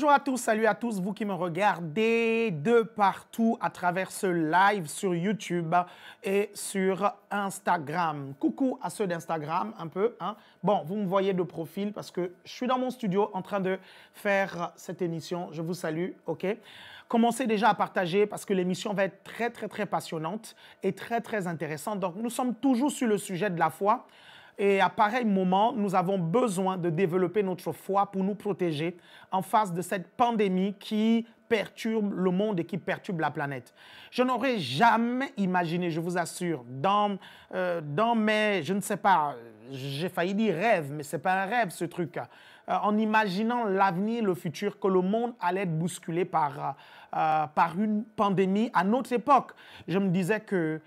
Bonjour à tous, salut à tous, vous qui me regardez de partout à travers ce live sur YouTube et sur Instagram. Coucou à ceux d'Instagram un peu. Hein. Bon, vous me voyez de profil parce que je suis dans mon studio en train de faire cette émission. Je vous salue, ok Commencez déjà à partager parce que l'émission va être très, très, très passionnante et très, très intéressante. Donc, nous sommes toujours sur le sujet de la foi. Et à pareil moment, nous avons besoin de développer notre foi pour nous protéger en face de cette pandémie qui perturbe le monde et qui perturbe la planète. Je n'aurais jamais imaginé, je vous assure, dans, euh, dans mes, je ne sais pas, j'ai failli dire rêve, mais ce n'est pas un rêve ce truc, euh, en imaginant l'avenir, le futur, que le monde allait être bousculé par, euh, par une pandémie à notre époque. Je me disais que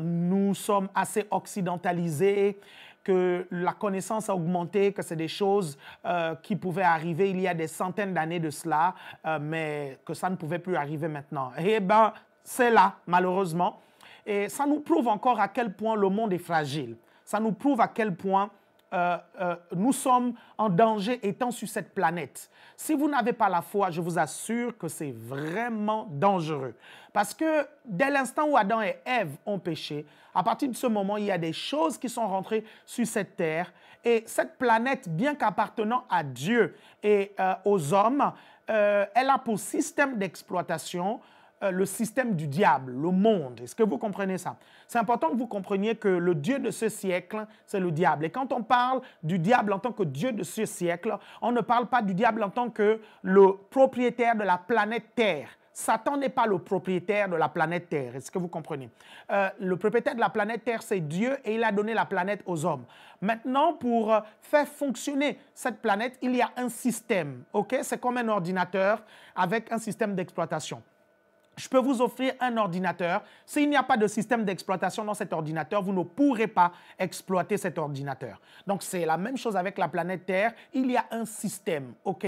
nous sommes assez occidentalisés que la connaissance a augmenté, que c'est des choses euh, qui pouvaient arriver il y a des centaines d'années de cela, euh, mais que ça ne pouvait plus arriver maintenant. Eh bien, c'est là, malheureusement. Et ça nous prouve encore à quel point le monde est fragile. Ça nous prouve à quel point euh, euh, nous sommes en danger étant sur cette planète. Si vous n'avez pas la foi, je vous assure que c'est vraiment dangereux. Parce que dès l'instant où Adam et Ève ont péché, à partir de ce moment, il y a des choses qui sont rentrées sur cette terre. Et cette planète, bien qu'appartenant à Dieu et euh, aux hommes, elle a pour système d'exploitation euh, le système du diable, le monde. Est-ce que vous comprenez ça? C'est important que vous compreniez que le Dieu de ce siècle, c'est le diable. Et quand on parle du diable en tant que Dieu de ce siècle, on ne parle pas du diable en tant que le propriétaire de la planète Terre. Satan n'est pas le propriétaire de la planète Terre. Est-ce que vous comprenez euh, Le propriétaire de la planète Terre, c'est Dieu et il a donné la planète aux hommes. Maintenant, pour euh, faire fonctionner cette planète, il y a un système. ok C'est comme un ordinateur avec un système d'exploitation je peux vous offrir un ordinateur. S'il n'y a pas de système d'exploitation dans cet ordinateur, vous ne pourrez pas exploiter cet ordinateur. Donc, c'est la même chose avec la planète Terre. Il y a un système, OK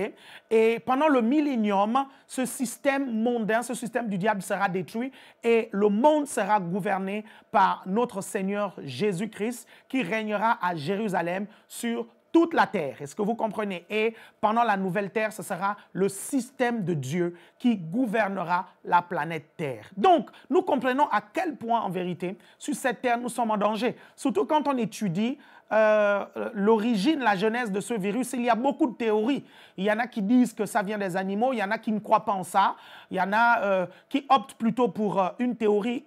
Et pendant le millénium, ce système mondain, ce système du diable sera détruit et le monde sera gouverné par notre Seigneur Jésus-Christ qui régnera à Jérusalem sur toute la terre. Est-ce que vous comprenez? Et pendant la nouvelle terre, ce sera le système de Dieu qui gouvernera la planète Terre. Donc, nous comprenons à quel point, en vérité, sur cette terre, nous sommes en danger. Surtout quand on étudie euh, l'origine, la genèse de ce virus. Il y a beaucoup de théories. Il y en a qui disent que ça vient des animaux, il y en a qui ne croient pas en ça, il y en a euh, qui optent plutôt pour euh, une théorie,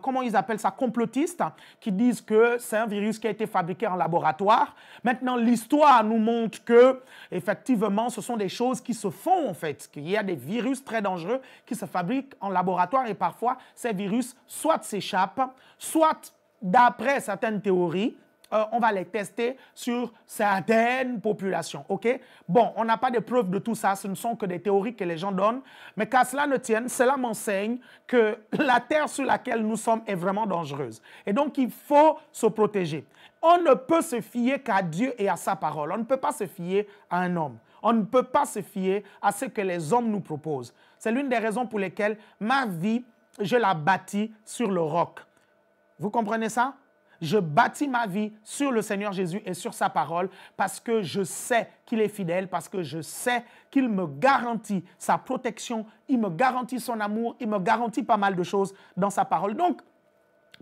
comment ils appellent ça, complotiste, qui disent que c'est un virus qui a été fabriqué en laboratoire. Maintenant, l'histoire nous montre que, effectivement, ce sont des choses qui se font, en fait, qu'il y a des virus très dangereux qui se fabriquent en laboratoire et parfois, ces virus soit s'échappent, soit, d'après certaines théories, euh, on va les tester sur certaines populations. OK Bon, on n'a pas de preuves de tout ça. Ce ne sont que des théories que les gens donnent. Mais qu'à cela ne tienne, cela m'enseigne que la terre sur laquelle nous sommes est vraiment dangereuse. Et donc, il faut se protéger. On ne peut se fier qu'à Dieu et à sa parole. On ne peut pas se fier à un homme. On ne peut pas se fier à ce que les hommes nous proposent. C'est l'une des raisons pour lesquelles ma vie, je la bâtis sur le roc. Vous comprenez ça je bâtis ma vie sur le Seigneur Jésus et sur sa parole parce que je sais qu'il est fidèle, parce que je sais qu'il me garantit sa protection, il me garantit son amour, il me garantit pas mal de choses dans sa parole. Donc,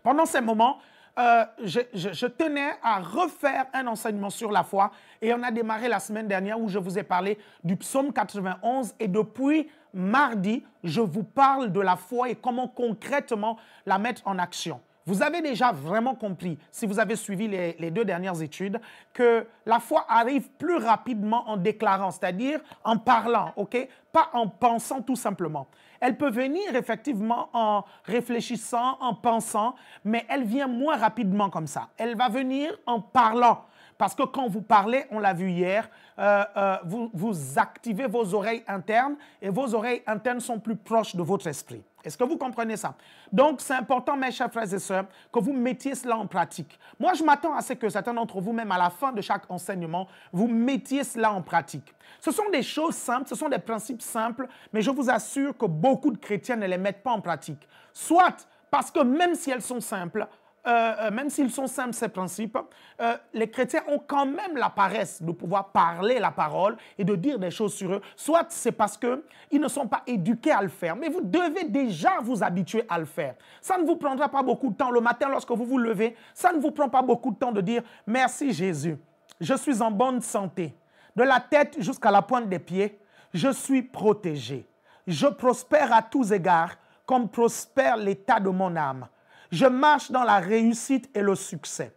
pendant ces moments, euh, je, je, tenais à refaire un enseignement sur la foi et on a démarré la semaine dernière où je vous ai parlé du psaume 91 et depuis mardi, je vous parle de la foi et comment concrètement la mettre en action vous avez déjà vraiment compris, si vous avez suivi les, deux dernières études, que la foi arrive plus rapidement en déclarant, c'est-à-dire en parlant, ok Pas en pensant tout simplement. Elle peut venir effectivement en réfléchissant, en pensant, mais elle vient moins rapidement comme ça. Elle va venir en parlant. Parce que quand vous parlez, on l'a vu hier, euh, euh, vous, vous activez vos oreilles internes et vos oreilles internes sont plus proches de votre esprit. Est-ce que vous comprenez ça? Donc, c'est important, mes chers frères et sœurs, que vous mettiez cela en pratique. Moi, je m'attends à ce que certains d'entre vous, même à la fin de chaque enseignement, vous mettiez cela en pratique. Ce sont des choses simples, ce sont des principes simples, mais je vous assure que beaucoup de chrétiens ne les mettent pas en pratique. Soit parce que même si elles sont simples, euh, euh, même s'ils sont simples ces principes, euh, les chrétiens ont quand même la paresse de pouvoir parler la parole et de dire des choses sur eux. Soit c'est parce qu'ils ne sont pas éduqués à le faire, mais vous devez déjà vous habituer à le faire. Ça ne vous prendra pas beaucoup de temps le matin lorsque vous vous levez. Ça ne vous prend pas beaucoup de temps de dire merci Jésus, je suis en bonne santé. De la tête jusqu'à la pointe des pieds, je suis protégé. Je prospère à tous égards comme prospère l'état de mon âme. Je marche dans la réussite et le succès.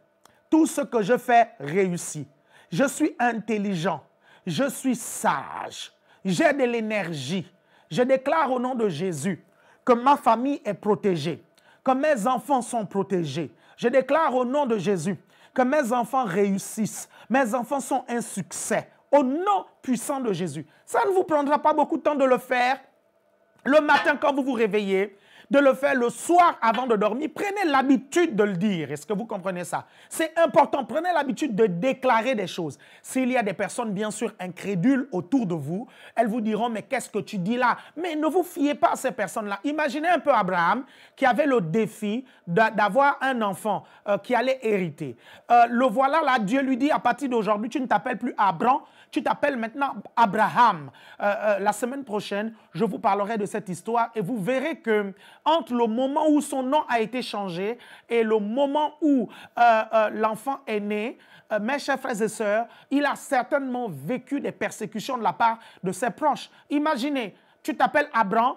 Tout ce que je fais réussit. Je suis intelligent. Je suis sage. J'ai de l'énergie. Je déclare au nom de Jésus que ma famille est protégée, que mes enfants sont protégés. Je déclare au nom de Jésus que mes enfants réussissent. Mes enfants sont un succès. Au nom puissant de Jésus. Ça ne vous prendra pas beaucoup de temps de le faire. Le matin, quand vous vous réveillez, de le faire le soir avant de dormir. Prenez l'habitude de le dire. Est-ce que vous comprenez ça? C'est important. Prenez l'habitude de déclarer des choses. S'il y a des personnes, bien sûr, incrédules autour de vous, elles vous diront, mais qu'est-ce que tu dis là? Mais ne vous fiez pas à ces personnes-là. Imaginez un peu Abraham qui avait le défi d'avoir un enfant euh, qui allait hériter. Euh, le voilà là, Dieu lui dit, à partir d'aujourd'hui, tu ne t'appelles plus Abraham, tu t'appelles maintenant Abraham. Euh, euh, la semaine prochaine, je vous parlerai de cette histoire et vous verrez que entre le moment où son nom a été changé et le moment où euh, l'enfant est né, mes chers frères et sœurs, il a certainement vécu des persécutions de la part de ses proches. Imaginez, tu t'appelles Abraham,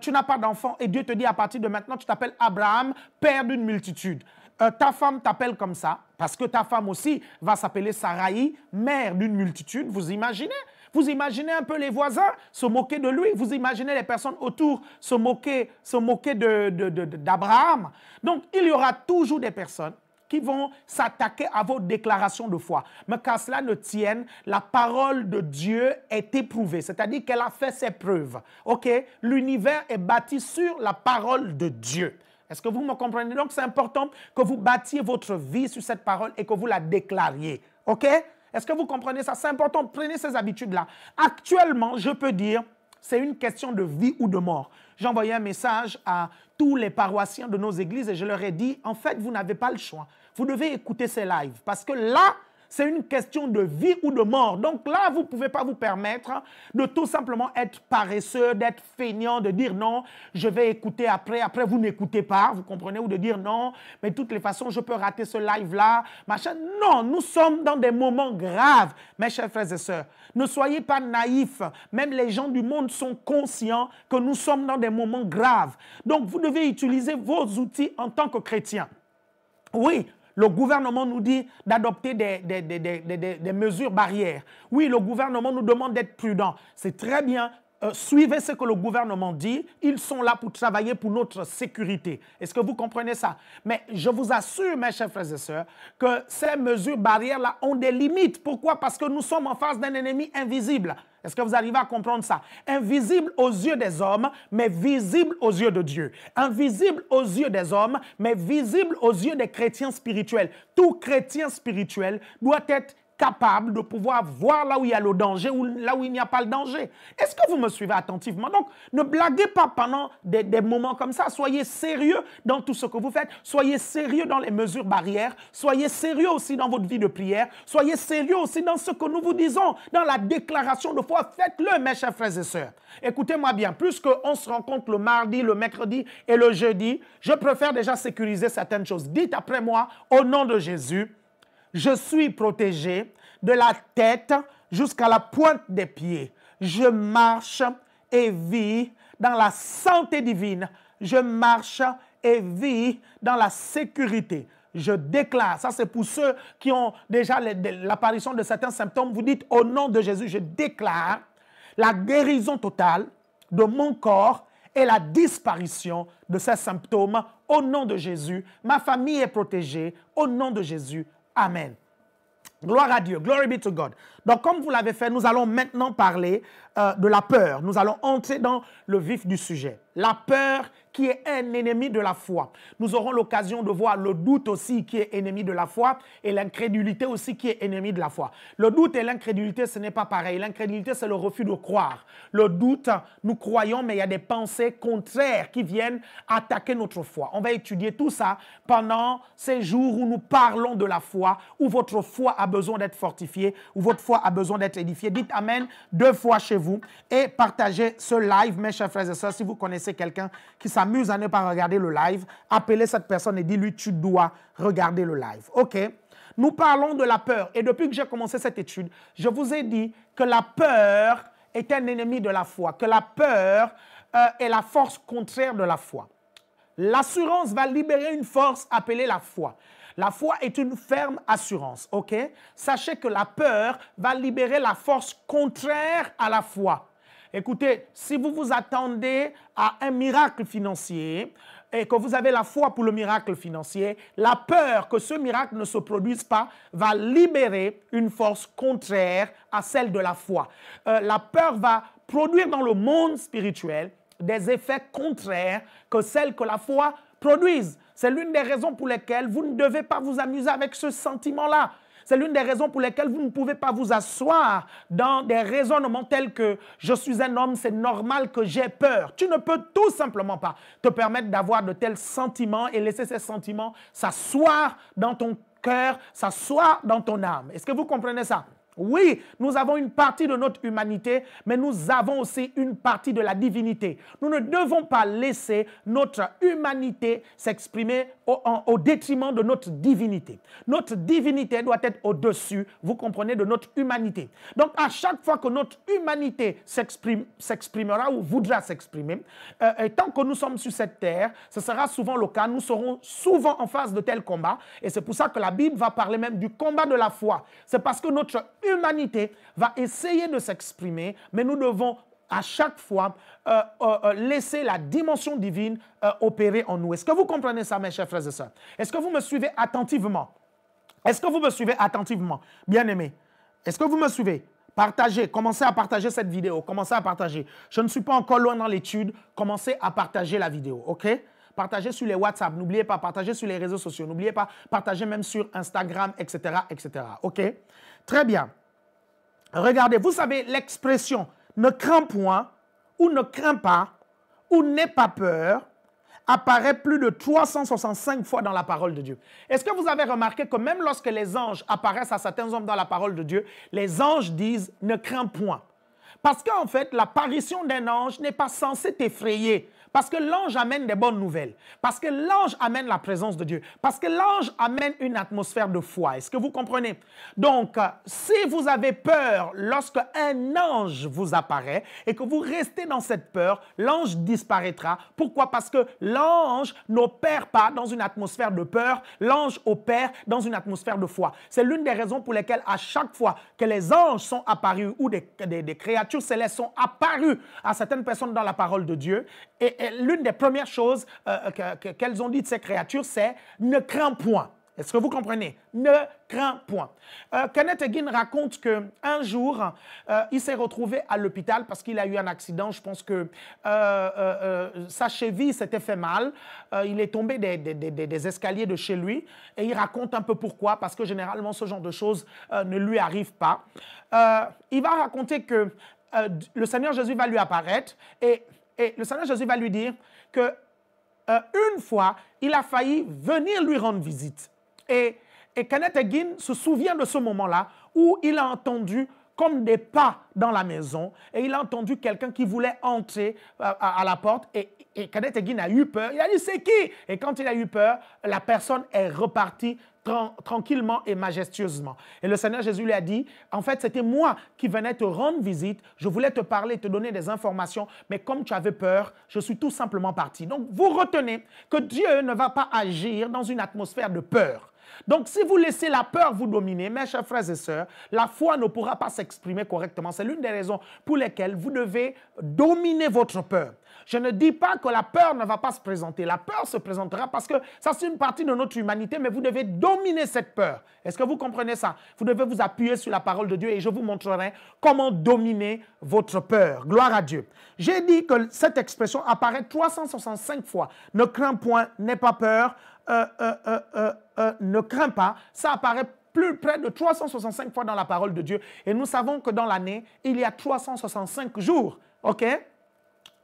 tu n'as pas d'enfant et Dieu te dit à partir de maintenant, tu t'appelles Abraham, père d'une multitude. ta femme t'appelle comme ça. Parce que ta femme aussi va s'appeler Saraï, mère d'une multitude. Vous imaginez Vous imaginez un peu les voisins se moquer de lui. Vous imaginez les personnes autour se moquer, se moquer d'Abraham. De, Donc, il y aura toujours des personnes qui vont s'attaquer à vos déclarations de foi. Mais qu'à cela ne tienne, la parole de Dieu est éprouvée, c'est-à-dire qu'elle a fait ses preuves. OK L'univers est bâti sur la parole de Dieu. Est-ce que vous me comprenez? Donc, c'est important que vous bâtiez votre vie sur cette parole et que vous la déclariez. OK? Est-ce que vous comprenez ça? C'est important. Prenez ces habitudes-là. Actuellement, je peux dire, c'est une question de vie ou de mort. J'ai envoyé un message à tous les paroissiens de nos églises et je leur ai dit, en fait, vous n'avez pas le choix. Vous devez écouter ces lives parce que là, c'est une question de vie ou de mort. Donc là, vous ne pouvez pas vous permettre de tout simplement être paresseux, d'être feignant, de dire non, je vais écouter après, après vous n'écoutez pas, vous comprenez, ou de dire non, mais toutes les façons, je peux rater ce live-là, machin. Non, nous sommes dans des moments graves, mes chers frères et sœurs. Ne soyez pas naïfs. Même les gens du monde sont conscients que nous sommes dans des moments graves. Donc, vous devez utiliser vos outils en tant que chrétien. Oui, le gouvernement nous dit d'adopter des, des, mesures barrières. Oui, le gouvernement nous demande d'être prudent. C'est très bien. Euh, suivez ce que le gouvernement dit. Ils sont là pour travailler pour notre sécurité. Est-ce que vous comprenez ça? Mais je vous assure, mes chers frères et sœurs, que ces mesures barrières-là ont des limites. Pourquoi? Parce que nous sommes en face d'un ennemi invisible. Est-ce que vous arrivez à comprendre ça? Invisible aux yeux des hommes, mais visible aux yeux de Dieu. Invisible aux yeux des hommes, mais visible aux yeux des chrétiens spirituels. Tout chrétien spirituel doit être capable de pouvoir voir là où il y a le danger ou là où il n'y a pas le danger. Est-ce que vous me suivez attentivement Donc, ne blaguez pas pendant des, moments comme ça. Soyez sérieux dans tout ce que vous faites. Soyez sérieux dans les mesures barrières. Soyez sérieux aussi dans votre vie de prière. Soyez sérieux aussi dans ce que nous vous disons, dans la déclaration de foi. Faites-le, mes chers frères et sœurs. Écoutez-moi bien, plus qu'on se rencontre le mardi, le mercredi et le jeudi, je préfère déjà sécuriser certaines choses. Dites après moi, au nom de Jésus, je suis protégé de la tête jusqu'à la pointe des pieds. Je marche et vis dans la santé divine. Je marche et vis dans la sécurité. Je déclare, ça c'est pour ceux qui ont déjà l'apparition de certains symptômes, vous dites au nom de Jésus, je déclare la guérison totale de mon corps et la disparition de ces symptômes au nom de Jésus. Ma famille est protégée au nom de Jésus. Amen. Gloire à Dieu. Glory be to God. Donc, comme vous l'avez fait, nous allons maintenant parler euh, de la peur. Nous allons entrer dans le vif du sujet. La peur qui est un ennemi de la foi. Nous aurons l'occasion de voir le doute aussi qui est ennemi de la foi et l'incrédulité aussi qui est ennemi de la foi. Le doute et l'incrédulité, ce n'est pas pareil. L'incrédulité, c'est le refus de croire. Le doute, nous croyons, mais il y a des pensées contraires qui viennent attaquer notre foi. On va étudier tout ça pendant ces jours où nous parlons de la foi, où votre foi a besoin d'être fortifiée, où votre foi a besoin d'être édifié, Dites Amen deux fois chez vous et partagez ce live, mes chers frères et sœurs. Si vous connaissez quelqu'un qui s'amuse à ne pas regarder le live, appelez cette personne et dites-lui, tu dois regarder le live. OK Nous parlons de la peur. Et depuis que j'ai commencé cette étude, je vous ai dit que la peur est un ennemi de la foi, que la peur euh, est la force contraire de la foi. L'assurance va libérer une force appelée la foi. La foi est une ferme assurance, ok Sachez que la peur va libérer la force contraire à la foi. Écoutez, si vous vous attendez à un miracle financier et que vous avez la foi pour le miracle financier, la peur que ce miracle ne se produise pas va libérer une force contraire à celle de la foi. Euh, la peur va produire dans le monde spirituel des effets contraires que celles que la foi produise. C'est l'une des raisons pour lesquelles vous ne devez pas vous amuser avec ce sentiment-là. C'est l'une des raisons pour lesquelles vous ne pouvez pas vous asseoir dans des raisonnements tels que je suis un homme, c'est normal que j'ai peur. Tu ne peux tout simplement pas te permettre d'avoir de tels sentiments et laisser ces sentiments s'asseoir dans ton cœur, s'asseoir dans ton âme. Est-ce que vous comprenez ça? Oui, nous avons une partie de notre humanité, mais nous avons aussi une partie de la divinité. Nous ne devons pas laisser notre humanité s'exprimer au, détriment de notre divinité. Notre divinité doit être au-dessus, vous comprenez, de notre humanité. Donc à chaque fois que notre humanité s'exprimera ou voudra s'exprimer, euh, tant que nous sommes sur cette terre, ce sera souvent le cas, nous serons souvent en face de tels combats. Et c'est pour ça que la Bible va parler même du combat de la foi. C'est parce que notre humanité l'humanité va essayer de s'exprimer, mais nous devons à chaque fois euh, euh, euh, laisser la dimension divine opérer en nous. Est-ce que vous comprenez ça, mes chers frères et sœurs? Est-ce que vous me suivez attentivement? Est-ce que vous me suivez attentivement? Bien-aimés, est-ce que vous me suivez? Partagez, commencez à partager cette vidéo, commencez à partager. Je ne suis pas encore loin dans l'étude, commencez à partager la vidéo, ok? Partagez sur les WhatsApp, n'oubliez pas, partagez sur les réseaux sociaux, n'oubliez pas, partagez même sur Instagram, etc., etc., ok? Très bien. Regardez, vous savez l'expression ne crains point ou ne crains pas ou n'aie pas peur apparaît plus de 365 fois dans la parole de Dieu. Est-ce que vous avez remarqué que même lorsque les anges apparaissent à certains hommes dans la parole de Dieu, les anges disent ne crains point. Parce qu'en fait, l'apparition d'un ange n'est pas censée t'effrayer. Parce que l'ange amène des bonnes nouvelles. Parce que l'ange amène la présence de Dieu. Parce que l'ange amène une atmosphère de foi. Est-ce que vous comprenez Donc, euh, si vous avez peur lorsque un ange vous apparaît et que vous restez dans cette peur, l'ange disparaîtra. Pourquoi Parce que l'ange n'opère pas dans une atmosphère de peur. L'ange opère dans une atmosphère de foi. C'est l'une des raisons pour lesquelles à chaque fois que les anges sont apparus ou des, des, créatures célestes sont apparues à certaines personnes dans la parole de Dieu, et l'une des premières choses euh, euh, qu'elles ont dit de ces créatures, c'est ne crains point. Est-ce que vous comprenez Ne crains point. Euh, Kenneth Hagin raconte qu'un jour, il s'est retrouvé à l'hôpital parce qu'il a eu un accident. Je pense que sa cheville s'était fait mal. il est tombé des, des, escaliers de chez lui. Et il raconte un peu pourquoi, parce que généralement, ce genre de choses ne lui arrive pas. il va raconter que le Seigneur Jésus va lui apparaître et et le Seigneur Jésus va lui dire que euh, une fois, il a failli venir lui rendre visite. Et, et Kenneth Hagin se souvient de ce moment-là où il a entendu comme des pas dans la maison et il a entendu quelqu'un qui voulait entrer euh, à, la porte et, et Kenneth a eu peur. Il a dit c'est qui Et quand il a eu peur, la personne est repartie tranquillement et majestueusement. Et le Seigneur Jésus lui a dit, en fait, c'était moi qui venais te rendre visite, je voulais te parler, te donner des informations, mais comme tu avais peur, je suis tout simplement parti. Donc, vous retenez que Dieu ne va pas agir dans une atmosphère de peur. Donc, si vous laissez la peur vous dominer, mes chers frères et sœurs, la foi ne pourra pas s'exprimer correctement. C'est l'une des raisons pour lesquelles vous devez dominer votre peur. Je ne dis pas que la peur ne va pas se présenter. La peur se présentera parce que ça, c'est une partie de notre humanité, mais vous devez dominer cette peur. Est-ce que vous comprenez ça Vous devez vous appuyer sur la parole de Dieu et je vous montrerai comment dominer votre peur. Gloire à Dieu. J'ai dit que cette expression apparaît 365 fois. Ne crains point, n'aie pas peur, euh, euh, euh, ne crains pas, ça apparaît plus près de 365 fois dans la parole de Dieu. Et nous savons que dans l'année, il y a 365 jours. OK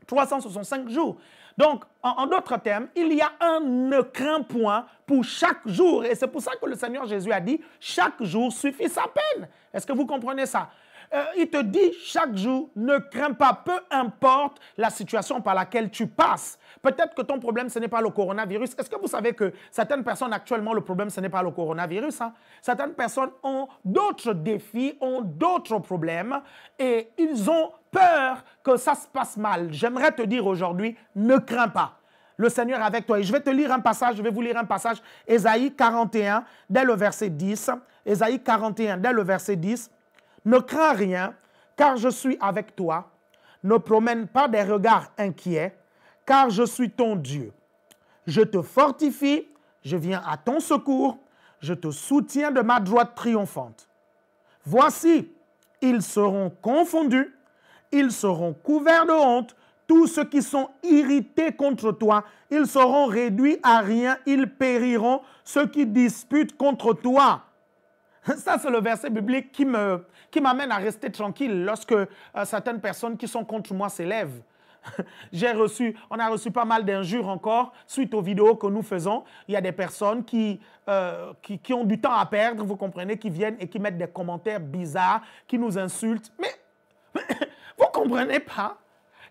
365 jours. Donc, en, d'autres termes, il y a un ne crains point pour chaque jour. Et c'est pour ça que le Seigneur Jésus a dit, chaque jour suffit sa peine. Est-ce que vous comprenez ça euh, il te dit chaque jour, ne crains pas, peu importe la situation par laquelle tu passes. Peut-être que ton problème, ce n'est pas le coronavirus. Est-ce que vous savez que certaines personnes actuellement, le problème, ce n'est pas le coronavirus hein? Certaines personnes ont d'autres défis, ont d'autres problèmes et ils ont peur que ça se passe mal. J'aimerais te dire aujourd'hui, ne crains pas le Seigneur est avec toi. Et je vais te lire un passage, je vais vous lire un passage, Ésaïe 41, dès le verset 10. Ésaïe 41, dès le verset 10. Ne crains rien, car je suis avec toi. Ne promène pas des regards inquiets, car je suis ton Dieu. Je te fortifie, je viens à ton secours, je te soutiens de ma droite triomphante. Voici, ils seront confondus, ils seront couverts de honte, tous ceux qui sont irrités contre toi, ils seront réduits à rien, ils périront, ceux qui disputent contre toi Ça, c'est le verset biblique qui m'amène qui à rester tranquille lorsque euh, certaines personnes qui sont contre moi s'élèvent. J'ai reçu, on a reçu pas mal d'injures encore suite aux vidéos que nous faisons. Il y a des personnes qui, euh, qui, ont du temps à perdre, vous comprenez, qui viennent et qui mettent des commentaires bizarres, qui nous insultent. Mais, mais vous comprenez pas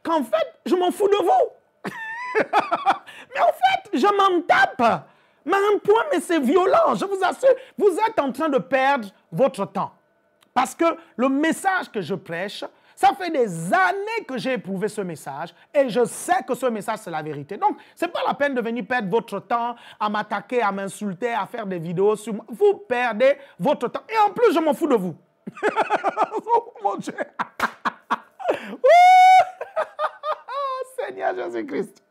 qu'en fait, je m'en fous de vous. mais en fait, je m'en tape. Mais un point, mais c'est violent. Je vous assure, vous êtes en train de perdre votre temps. Parce que le message que je prêche, ça fait des années que j'ai éprouvé ce message et je sais que ce message, c'est la vérité. Donc, ce n'est pas la peine de venir perdre votre temps à m'attaquer, à m'insulter, à faire des vidéos sur moi. Vous perdez votre temps. Et en plus, je m'en fous de vous. oh, mon Dieu. Seigneur Jésus-Christ.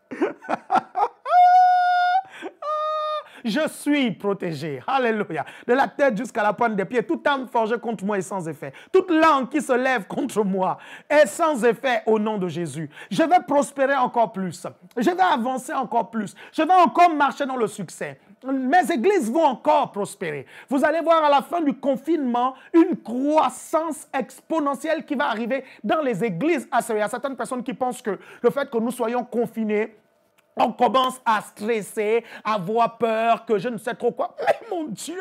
Je suis protégé. Alléluia. De la tête jusqu'à la pointe des pieds, toute âme forgée contre moi est sans effet. Toute langue qui se lève contre moi est sans effet au nom de Jésus. Je vais prospérer encore plus. Je vais avancer encore plus. Je vais encore marcher dans le succès mes églises vont encore prospérer. Vous allez voir à la fin du confinement une croissance exponentielle qui va arriver dans les églises ah, Il y a Certaines personnes qui pensent que le fait que nous soyons confinés, on commence à stresser, à avoir peur, que je ne sais trop quoi. Mais mon Dieu,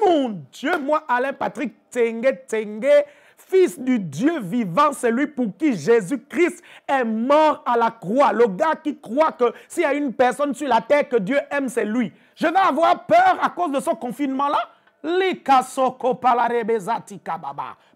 mon Dieu, moi, Alain Patrick Tengue Tengue, fils du Dieu vivant, c'est lui pour qui Jésus-Christ est mort à la croix. Le gars qui croit que s'il y a une personne sur la terre que Dieu aime, c'est lui. Je vais avoir peur à cause de ce confinement-là.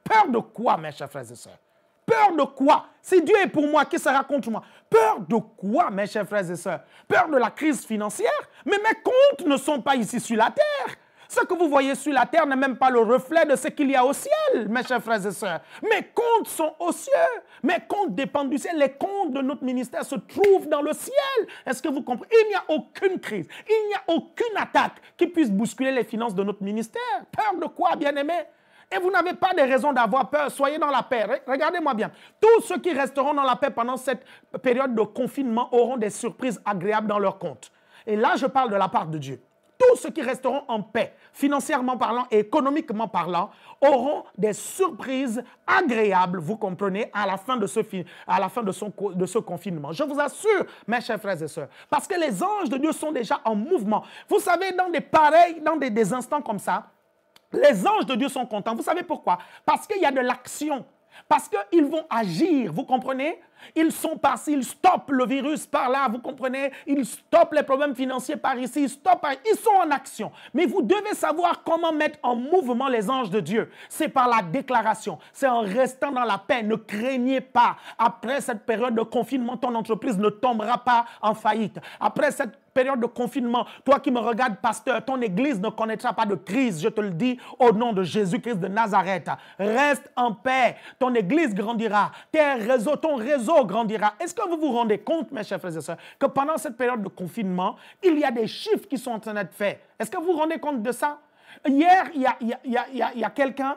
Peur de quoi, mes chers frères et sœurs Peur de quoi Si Dieu est pour moi, qui sera contre moi Peur de quoi, mes chers frères et sœurs Peur de la crise financière Mais mes comptes ne sont pas ici sur la terre. Ce que vous voyez sur la terre n'est même pas le reflet de ce qu'il y a au ciel, mes chers frères et sœurs. Mes comptes sont au ciel. Mes comptes dépendent du ciel. Les comptes de notre ministère se trouvent dans le ciel. Est-ce que vous comprenez Il n'y a aucune crise. Il n'y a aucune attaque qui puisse bousculer les finances de notre ministère. Peur de quoi, bien-aimés et vous n'avez pas de raison d'avoir peur. Soyez dans la paix. Regardez-moi bien. Tous ceux qui resteront dans la paix pendant cette période de confinement auront des surprises agréables dans leur compte. Et là, je parle de la part de Dieu. Tous ceux qui resteront en paix, financièrement parlant et économiquement parlant, auront des surprises agréables, vous comprenez, à la fin de ce, à la fin de son, de ce confinement. Je vous assure, mes chers frères et sœurs, parce que les anges de Dieu sont déjà en mouvement. Vous savez, dans des pareils, dans des instants comme ça, les anges de Dieu sont contents. Vous savez pourquoi Parce qu'il y a de l'action. Parce qu'ils vont agir, vous comprenez Ils sont passés, ils stoppent le virus par là, vous comprenez Ils stoppent les problèmes financiers par ici, ils ils sont en action. Mais vous devez savoir comment mettre en mouvement les anges de Dieu. C'est par la déclaration, c'est en restant dans la paix. Ne craignez pas. Après cette période de confinement, ton entreprise ne tombera pas en faillite. Après cette période de confinement. Toi qui me regardes, pasteur, ton église ne connaîtra pas de crise, je te le dis, au nom de Jésus-Christ de Nazareth. Reste en paix. Ton église grandira. ton réseau grandira. Est-ce que vous vous rendez compte, mes chers frères et sœurs, que pendant cette période de confinement, il y a des chiffres qui sont en train d'être faits? Est-ce que vous vous rendez compte de ça? Hier, il y a, a, a, a quelqu'un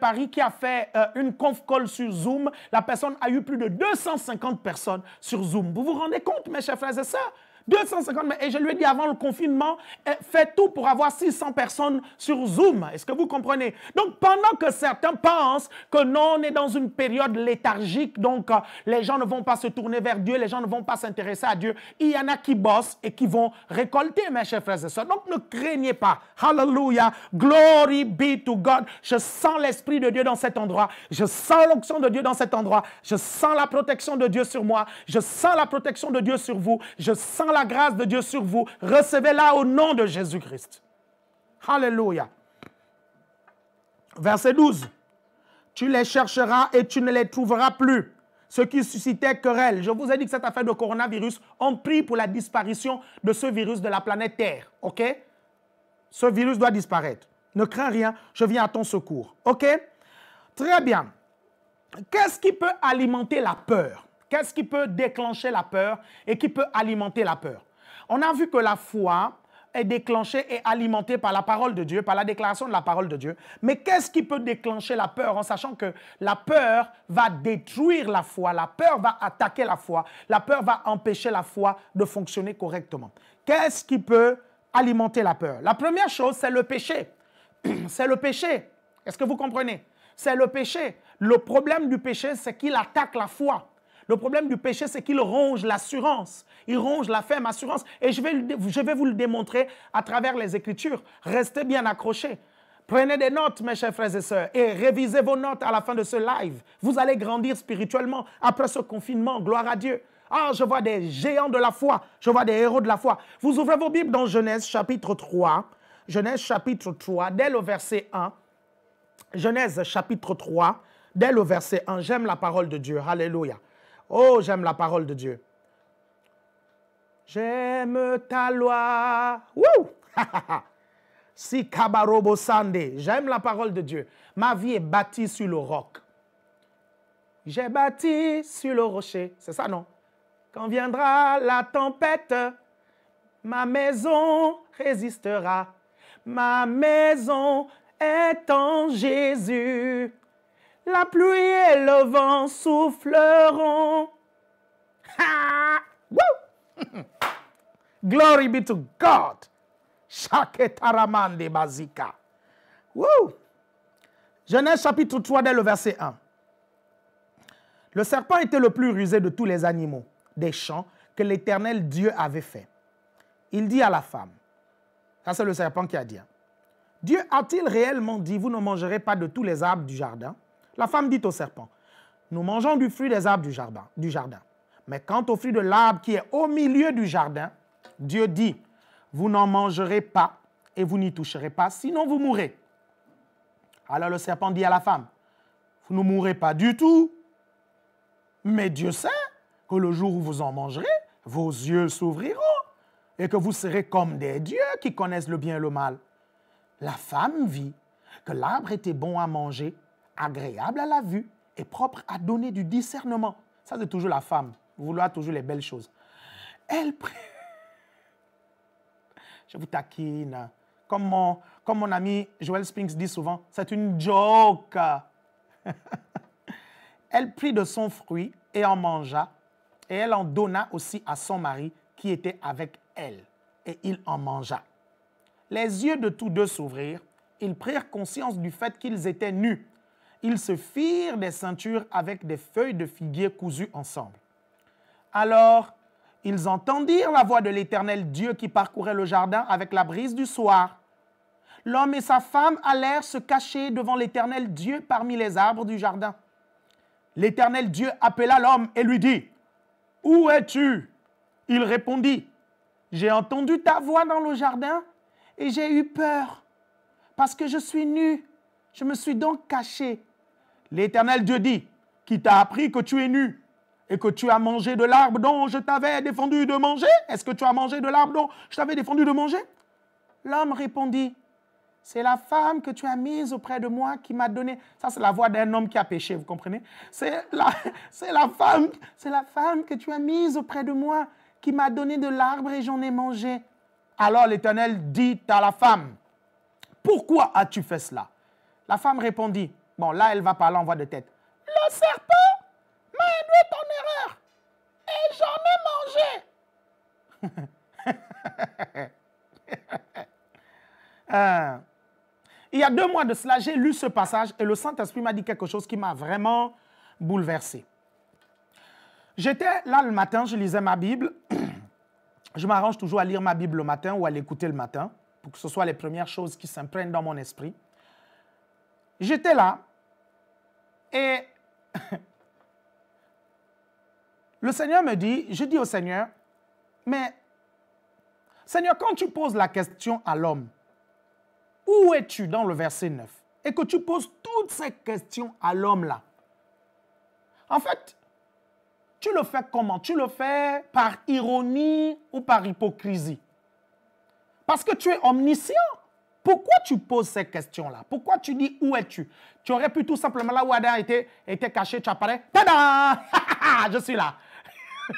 Paris qui a fait euh, une conf call sur Zoom. La personne a eu plus de 250 personnes sur Zoom. Vous vous rendez compte, mes chers frères et sœurs 250 Et je lui ai dit avant le confinement, eh, fais tout pour avoir 600 personnes sur Zoom. Est-ce que vous comprenez Donc, pendant que certains pensent que non, on est dans une période léthargique, donc euh, les gens ne vont pas se tourner vers Dieu, les gens ne vont pas s'intéresser à Dieu, il y en a qui bossent et qui vont récolter, mes chers frères et sœurs. Donc, ne craignez pas. Hallelujah. Glory be to God. Je sens l'Esprit de Dieu dans cet endroit. Je sens l'onction de Dieu dans cet endroit. Je sens la protection de Dieu sur moi. Je sens la protection de Dieu sur vous. Je sens la grâce de Dieu sur vous. Recevez-la au nom de Jésus-Christ. Alléluia. Verset 12. Tu les chercheras et tu ne les trouveras plus. Ce qui suscitait querelle. Je vous ai dit que cette affaire de coronavirus, on prie pour la disparition de ce virus de la planète Terre. OK? Ce virus doit disparaître. Ne crains rien, je viens à ton secours. OK? Très bien. Qu'est-ce qui peut alimenter la peur? Qu'est-ce qui peut déclencher la peur et qui peut alimenter la peur On a vu que la foi est déclenchée et alimentée par la parole de Dieu, par la déclaration de la parole de Dieu. Mais qu'est-ce qui peut déclencher la peur en sachant que la peur va détruire la foi, la peur va attaquer la foi, la peur va empêcher la foi de fonctionner correctement Qu'est-ce qui peut alimenter la peur La première chose, c'est le péché. C'est le péché. Est-ce que vous comprenez C'est le péché. Le problème du péché, c'est qu'il attaque la foi. Le problème du péché, c'est qu'il ronge l'assurance. Il ronge la ferme assurance. Et je vais, je vais vous le démontrer à travers les Écritures. Restez bien accrochés. Prenez des notes, mes chers frères et sœurs, et révisez vos notes à la fin de ce live. Vous allez grandir spirituellement après ce confinement. Gloire à Dieu. Ah, je vois des géants de la foi. Je vois des héros de la foi. Vous ouvrez vos Bibles dans Genèse chapitre 3. Genèse chapitre 3, dès le verset 1. Genèse chapitre 3, dès le verset 1. J'aime la parole de Dieu. Alléluia. Oh, j'aime la parole de Dieu. J'aime ta loi. Wouh! si Kabarobo Sande, j'aime la parole de Dieu. Ma vie est bâtie sur le roc. J'ai bâti sur le rocher. C'est ça, non? Quand viendra la tempête, ma maison résistera. Ma maison est en Jésus la pluie et le vent souffleront. Glory be to God. Shaketaramande Bazika. Genèse chapitre 3 le verset 1. Le serpent était le plus rusé de tous les animaux des champs que l'Éternel Dieu avait fait. Il dit à la femme, ça c'est le serpent qui a dit, hein. Dieu a-t-il réellement dit, vous ne mangerez pas de tous les arbres du jardin la femme dit au serpent, nous mangeons du fruit des arbres du jardin, Mais quant au fruit de l'arbre qui est au milieu du jardin, Dieu dit, vous n'en mangerez pas et vous n'y toucherez pas, sinon vous mourrez. Alors le serpent dit à la femme, vous ne mourrez pas du tout, mais Dieu sait que le jour où vous en mangerez, vos yeux s'ouvriront et que vous serez comme des dieux qui connaissent le bien et le mal. La femme vit que l'arbre était bon à manger agréable à la vue et propre à donner du discernement. Ça, c'est toujours la femme, vouloir toujours les belles choses. Elle prit... Je vous taquine. Comme mon, comme mon ami Joel Springs dit souvent, c'est une joke. elle prit de son fruit et en mangea, et elle en donna aussi à son mari qui était avec elle, et il en mangea. Les yeux de tous deux s'ouvrirent, ils prirent conscience du fait qu'ils étaient nus, ils se firent des ceintures avec des feuilles de figuier cousues ensemble. Alors, ils entendirent la voix de l'Éternel Dieu qui parcourait le jardin avec la brise du soir. L'homme et sa femme allèrent se cacher devant l'Éternel Dieu parmi les arbres du jardin. L'Éternel Dieu appela l'homme et lui dit, Où es-tu Il répondit, J'ai entendu ta voix dans le jardin et j'ai eu peur parce que je suis nu. Je me suis donc caché L'éternel Dieu dit, qui t'a appris que tu es nu et que tu as mangé de l'arbre dont je t'avais défendu de manger Est-ce que tu as mangé de l'arbre dont je t'avais défendu de manger L'homme répondit, c'est la femme que tu as mise auprès de moi qui m'a donné. Ça, c'est la voix d'un homme qui a péché, vous comprenez C'est la, la, femme, c'est la femme que tu as mise auprès de moi qui m'a donné de l'arbre et j'en ai mangé. Alors l'Éternel dit à la femme, pourquoi as-tu fait cela La femme répondit, Bon, là, elle va parler en voix de tête. Le serpent m'a induit en erreur et j'en ai mangé. Euh, il y a deux mois de cela, j'ai lu ce passage et le Saint-Esprit m'a dit quelque chose qui m'a vraiment bouleversé. J'étais là le matin, je lisais ma Bible. je m'arrange toujours à lire ma Bible le matin ou à l'écouter le matin pour que ce soit les premières choses qui s'imprègnent dans mon esprit. J'étais là et le Seigneur me dit, je dis au Seigneur, mais Seigneur, quand tu poses la question à l'homme, où es-tu dans le verset 9 Et que tu poses toutes ces questions à l'homme-là. En fait, tu le fais comment Tu le fais par ironie ou par hypocrisie Parce que tu es omniscient. Pourquoi tu poses ces questions-là Pourquoi tu dis où es-tu Tu aurais pu tout simplement là où Adam était, était caché, tu apparais. Tada Je suis là.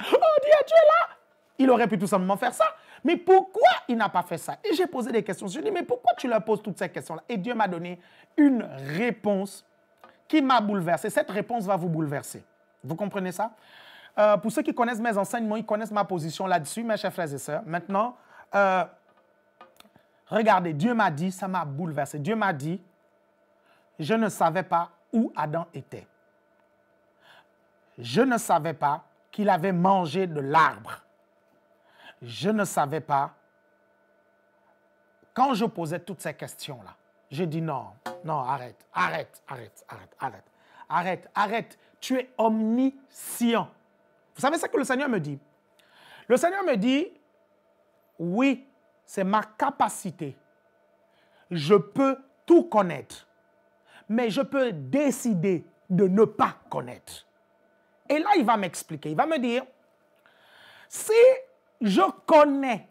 oh Dieu, tu es là Il aurait pu tout simplement faire ça. Mais pourquoi il n'a pas fait ça Et j'ai posé des questions. Je lui ai dit, mais pourquoi tu leur poses toutes ces questions-là Et Dieu m'a donné une réponse qui m'a bouleversé. Cette réponse va vous bouleverser. Vous comprenez ça euh, pour ceux qui connaissent mes enseignements, ils connaissent ma position là-dessus, mes chers frères et sœurs. Maintenant, euh, regardez, Dieu m'a dit, ça m'a bouleversé. Dieu m'a dit, je ne savais pas où Adam était. Je ne savais pas qu'il avait mangé de l'arbre. Je ne savais pas. Quand je posais toutes ces questions-là, j'ai dit non, non, arrête, arrête, arrête, arrête, arrête, arrête, arrête. Tu es omniscient. Vous savez ce que le Seigneur me dit Le Seigneur me dit, oui, c'est ma capacité. Je peux tout connaître, mais je peux décider de ne pas connaître. Et là, il va m'expliquer, il va me dire, si je connais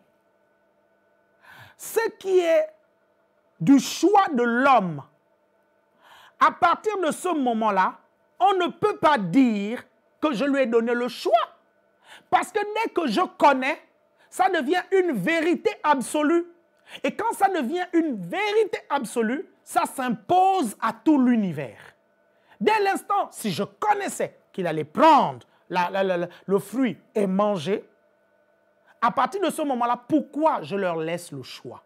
ce qui est du choix de l'homme, à partir de ce moment-là, on ne peut pas dire que je lui ai donné le choix. Parce que dès que je connais, ça devient une vérité absolue. Et quand ça devient une vérité absolue, ça s'impose à tout l'univers. Dès l'instant, si je connaissais qu'il allait prendre le fruit et manger, à partir de ce moment-là, pourquoi je leur laisse le choix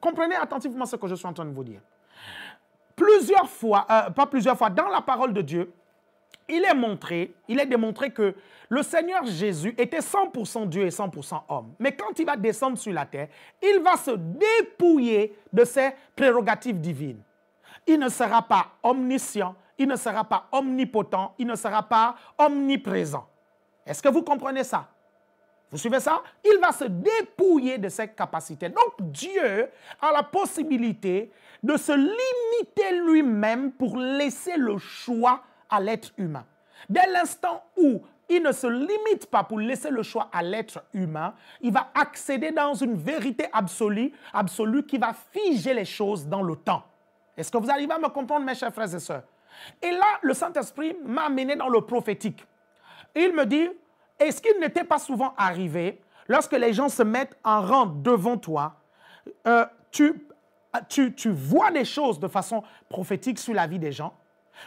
Comprenez attentivement ce que je suis en train de vous dire. Plusieurs fois, euh, pas plusieurs fois, dans la parole de Dieu, il est montré, il est démontré que le Seigneur Jésus était 100% Dieu et 100% homme. Mais quand il va descendre sur la terre, il va se dépouiller de ses prérogatives divines. Il ne sera pas omniscient, il ne sera pas omnipotent, il ne sera pas omniprésent. Est-ce que vous comprenez ça Vous suivez ça Il va se dépouiller de ses capacités. Donc Dieu a la possibilité de se limiter lui-même pour laisser le choix à l'être humain. Dès l'instant où il ne se limite pas pour laisser le choix à l'être humain, il va accéder dans une vérité absolue, absolue qui va figer les choses dans le temps. Est-ce que vous arrivez à me comprendre, mes chers frères et sœurs Et là, le Saint-Esprit m'a amené dans le prophétique. Il me dit, est-ce qu'il n'était pas souvent arrivé, lorsque les gens se mettent en rang devant toi, euh, tu, tu vois des choses de façon prophétique sur la vie des gens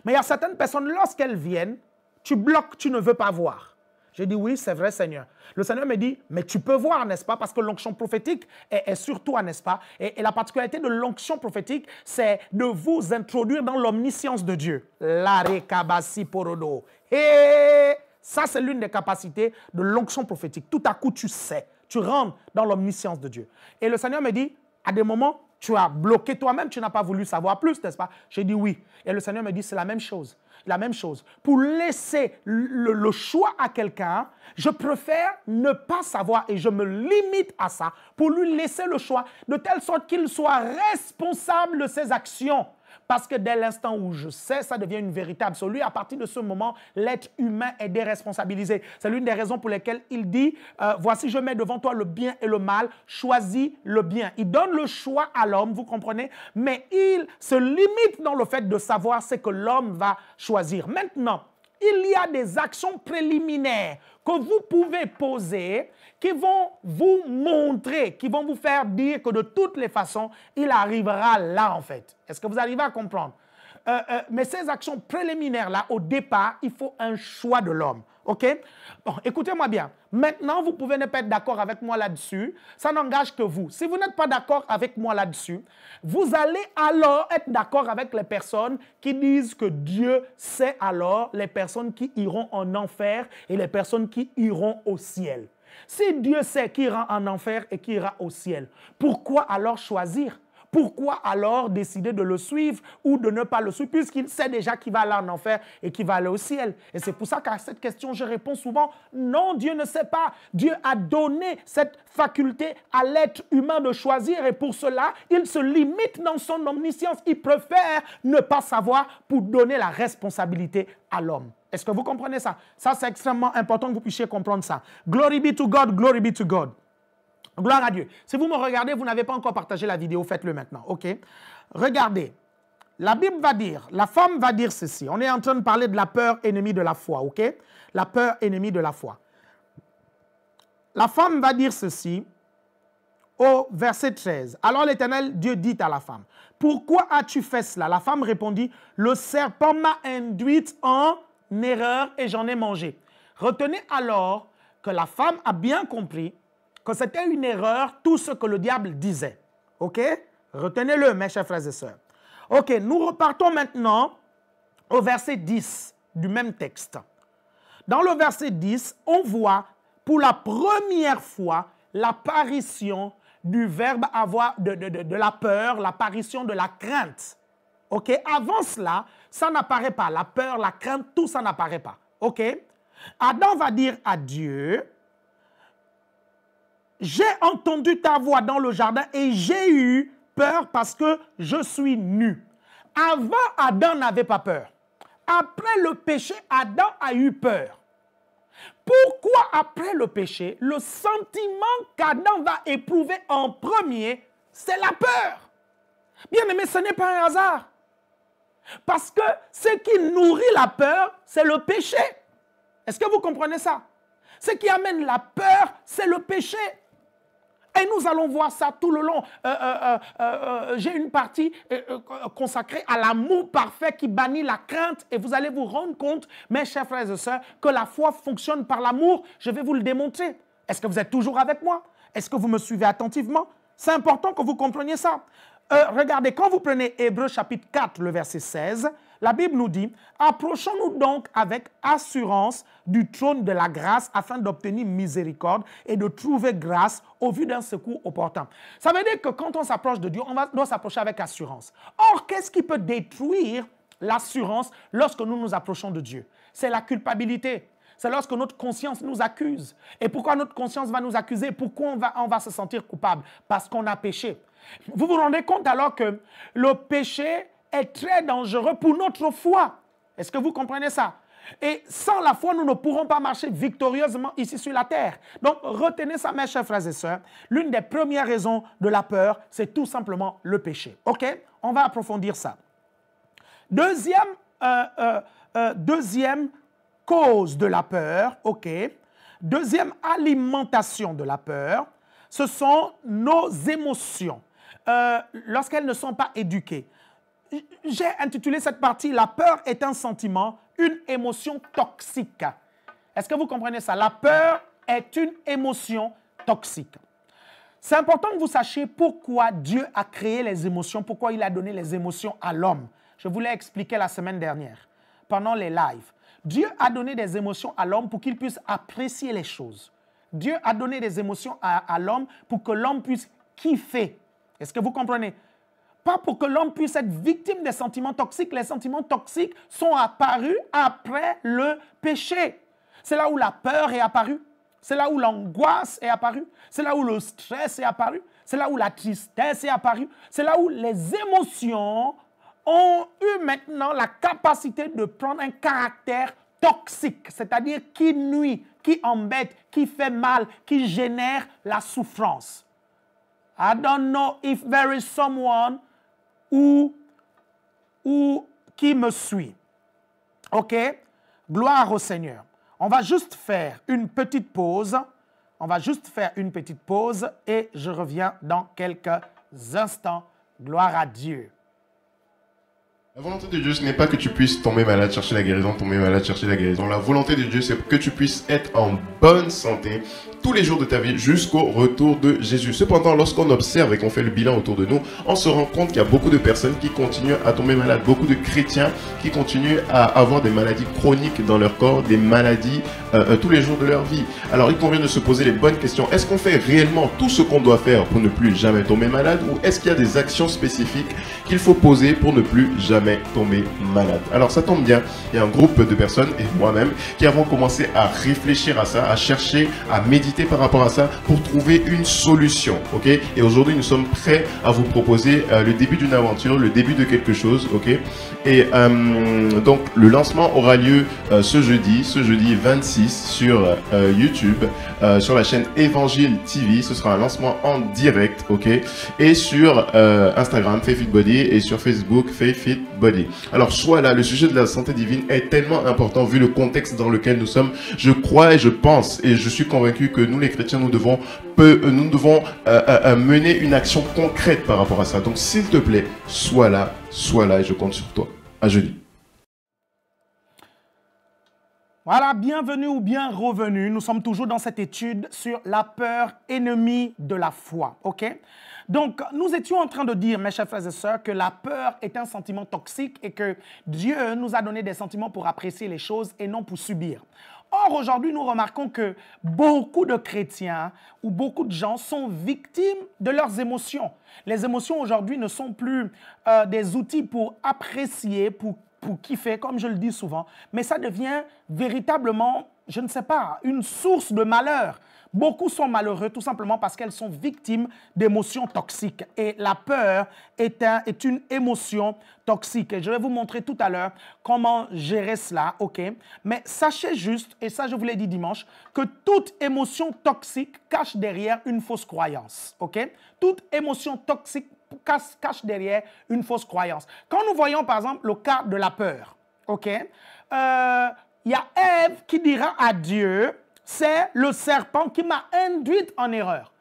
mais il y a certaines personnes, lorsqu'elles viennent, tu bloques, tu ne veux pas voir. J'ai dit, oui, c'est vrai, Seigneur. Le Seigneur me dit, mais tu peux voir, n'est-ce pas? Parce que l'onction prophétique est, est, sur toi, n'est-ce pas? Et, la particularité de l'onction prophétique, c'est de vous introduire dans l'omniscience de Dieu. la rekabasi porodo. Et ça, c'est l'une des capacités de l'onction prophétique. Tout à coup, tu sais. Tu rentres dans l'omniscience de Dieu. Et le Seigneur me dit, à des moments, tu as bloqué toi-même, tu n'as pas voulu savoir plus, n'est-ce pas J'ai dit oui. Et le Seigneur me dit, c'est la même chose. La même chose. Pour laisser le, le choix à quelqu'un, je préfère ne pas savoir et je me limite à ça pour lui laisser le choix de telle sorte qu'il soit responsable de ses actions. Parce que dès l'instant où je sais, ça devient une vérité absolue. À partir de ce moment, l'être humain est déresponsabilisé. C'est l'une des raisons pour lesquelles il dit, euh, voici, je mets devant toi le bien et le mal, choisis le bien. Il donne le choix à l'homme, vous comprenez, mais il se limite dans le fait de savoir ce que l'homme va choisir. Maintenant, il y a des actions préliminaires que vous pouvez poser qui vont vous montrer, qui vont vous faire dire que de toutes les façons, il arrivera là en fait. Est-ce que vous arrivez à comprendre euh, euh, mais ces actions préliminaires-là, au départ, il faut un choix de l'homme. OK Bon, écoutez-moi bien. Maintenant, vous pouvez ne pas être d'accord avec moi là-dessus. Ça n'engage que vous. Si vous n'êtes pas d'accord avec moi là-dessus, vous allez alors être d'accord avec les personnes qui disent que Dieu sait alors les personnes qui iront en enfer et les personnes qui iront au ciel. Si Dieu sait qui ira en enfer et qui ira au ciel, pourquoi alors choisir pourquoi alors décider de le suivre ou de ne pas le suivre, puisqu'il sait déjà qu'il va aller en enfer et qu'il va aller au ciel Et c'est pour ça qu'à cette question, je réponds souvent, non, Dieu ne sait pas. Dieu a donné cette faculté à l'être humain de choisir et pour cela, il se limite dans son omniscience. Il préfère ne pas savoir pour donner la responsabilité à l'homme. Est-ce que vous comprenez ça Ça, c'est extrêmement important que vous puissiez comprendre ça. Glory be to God, glory be to God. Gloire à Dieu. Si vous me regardez, vous n'avez pas encore partagé la vidéo, faites-le maintenant, ok Regardez, la Bible va dire, la femme va dire ceci. On est en train de parler de la peur ennemie de la foi, ok La peur ennemie de la foi. La femme va dire ceci au verset 13. Alors l'Éternel, Dieu dit à la femme, pourquoi as-tu fait cela La femme répondit, le serpent m'a induite en erreur et j'en ai mangé. Retenez alors que la femme a bien compris c'était une erreur tout ce que le diable disait. OK Retenez-le, mes chers frères et sœurs. OK, nous repartons maintenant au verset 10 du même texte. Dans le verset 10, on voit pour la première fois l'apparition du verbe avoir, de, de la peur, l'apparition de la crainte. OK Avant cela, ça n'apparaît pas. La peur, la crainte, tout ça n'apparaît pas. OK Adam va dire à Dieu, j'ai entendu ta voix dans le jardin et j'ai eu peur parce que je suis nu. Avant, Adam n'avait pas peur. Après le péché, Adam a eu peur. Pourquoi après le péché, le sentiment qu'Adam va éprouver en premier, c'est la peur Bien aimé, ce n'est pas un hasard. Parce que ce qui nourrit la peur, c'est le péché. Est-ce que vous comprenez ça Ce qui amène la peur, c'est le péché. Et nous allons voir ça tout le long. Euh, euh, euh, j'ai une partie consacrée à l'amour parfait qui bannit la crainte. Et vous allez vous rendre compte, mes chers frères et sœurs, que la foi fonctionne par l'amour. Je vais vous le démontrer. Est-ce que vous êtes toujours avec moi Est-ce que vous me suivez attentivement C'est important que vous compreniez ça. regardez, quand vous prenez Hébreu chapitre 4, le verset 16, la Bible nous dit, approchons-nous donc avec assurance du trône de la grâce afin d'obtenir miséricorde et de trouver grâce au vu d'un secours opportun. Ça veut dire que quand on s'approche de Dieu, on doit s'approcher avec assurance. Or, qu'est-ce qui peut détruire l'assurance lorsque nous nous approchons de Dieu C'est la culpabilité. C'est lorsque notre conscience nous accuse. Et pourquoi notre conscience va nous accuser Pourquoi on va se sentir coupable Parce qu'on a péché. Vous vous rendez compte alors que le péché est très dangereux pour notre foi. Est-ce que vous comprenez ça Et sans la foi, nous ne pourrons pas marcher victorieusement ici sur la terre. Donc retenez ça, mes chers frères et sœurs. L'une des premières raisons de la peur, c'est tout simplement le péché. OK On va approfondir ça. Deuxième, euh, euh, euh, deuxième cause de la peur, OK Deuxième alimentation de la peur, ce sont nos émotions. lorsqu'elles ne sont pas éduquées j'ai intitulé cette partie La peur est un sentiment, une émotion toxique. Est-ce que vous comprenez ça La peur est une émotion toxique. C'est important que vous sachiez pourquoi Dieu a créé les émotions, pourquoi il a donné les émotions à l'homme. Je vous l'ai expliqué la semaine dernière, pendant les lives. Dieu a donné des émotions à l'homme pour qu'il puisse apprécier les choses. Dieu a donné des émotions à, l'homme pour que l'homme puisse kiffer. Est-ce que vous comprenez pas pour que l'homme puisse être victime des sentiments toxiques. Les sentiments toxiques sont apparus après le péché. C'est là où la peur est apparue. C'est là où l'angoisse est apparue. C'est là où le stress est apparu. C'est là où la tristesse est apparue. C'est là où les émotions ont eu maintenant la capacité de prendre un caractère toxique, c'est-à-dire qui nuit, qui embête, qui fait mal, qui génère la souffrance. I if there someone ou, ou qui me suit. OK Gloire au Seigneur. On va juste faire une petite pause. On va juste faire une petite pause et je reviens dans quelques instants. Gloire à Dieu. La volonté de Dieu, ce n'est pas que tu puisses tomber malade, chercher la guérison, tomber malade, chercher la guérison. La volonté de Dieu, c'est que tu puisses être en bonne santé tous les jours de ta vie jusqu'au retour de Jésus. Cependant, lorsqu'on observe et qu'on fait le bilan autour de nous, on se rend compte qu'il y a beaucoup de personnes qui continuent à tomber malade. beaucoup de chrétiens qui continuent à avoir des maladies chroniques dans leur corps, des maladies euh, euh, tous les jours de leur vie. Alors il convient de se poser les bonnes questions. Est-ce qu'on fait réellement tout ce qu'on doit faire pour ne plus jamais tomber malade ou est-ce qu'il y a des actions spécifiques qu'il faut poser pour ne plus jamais tomber malade Alors ça tombe bien, il y a un groupe de personnes et moi-même qui avons commencé à réfléchir à ça, à chercher, à méditer par rapport à ça pour trouver une solution. Ok Et aujourd'hui nous sommes prêts à vous proposer euh, le début d'une aventure, le début de quelque chose. Ok Et donc le lancement aura lieu ce jeudi, ce jeudi 26 sur euh, YouTube, euh, sur la chaîne Évangile TV. Ce sera un lancement en direct, ok Et sur euh, Instagram, FaithFitBody, et sur Facebook, FaithFitBody. Alors, soit là, le sujet de la santé divine est tellement important vu le contexte dans lequel nous sommes. Je crois et je pense, et je suis convaincu que nous, les chrétiens, nous devons, peu, nous devons mener une action concrète par rapport à ça. Donc, s'il te plaît, sois là, sois là, et je compte sur toi. À jeudi. Voilà, bienvenue ou bien revenu. Nous sommes toujours dans cette étude sur la peur ennemie de la foi. OK Donc, nous étions en train de dire, mes chers frères et sœurs, que la peur est un sentiment toxique et que Dieu nous a donné des sentiments pour apprécier les choses et non pour subir. Or, aujourd'hui, nous remarquons que beaucoup de chrétiens ou beaucoup de gens sont victimes de leurs émotions. Les émotions aujourd'hui ne sont plus euh, des outils pour apprécier, pour pour kiffer, comme je le dis souvent, mais ça devient véritablement, je ne sais pas, une source de malheur. Beaucoup sont malheureux tout simplement parce qu'elles sont victimes d'émotions toxiques. Et la peur est, est, une émotion toxique. Et je vais vous montrer tout à l'heure comment gérer cela, ok Mais sachez juste, et ça je vous l'ai dit dimanche, que toute émotion toxique cache derrière une fausse croyance, ok Toute émotion toxique cache, cache derrière une fausse croyance. Quand nous voyons par exemple le cas de la peur, ok, euh, il y a Ève qui dira à Dieu, c'est le serpent qui m'a induite en erreur.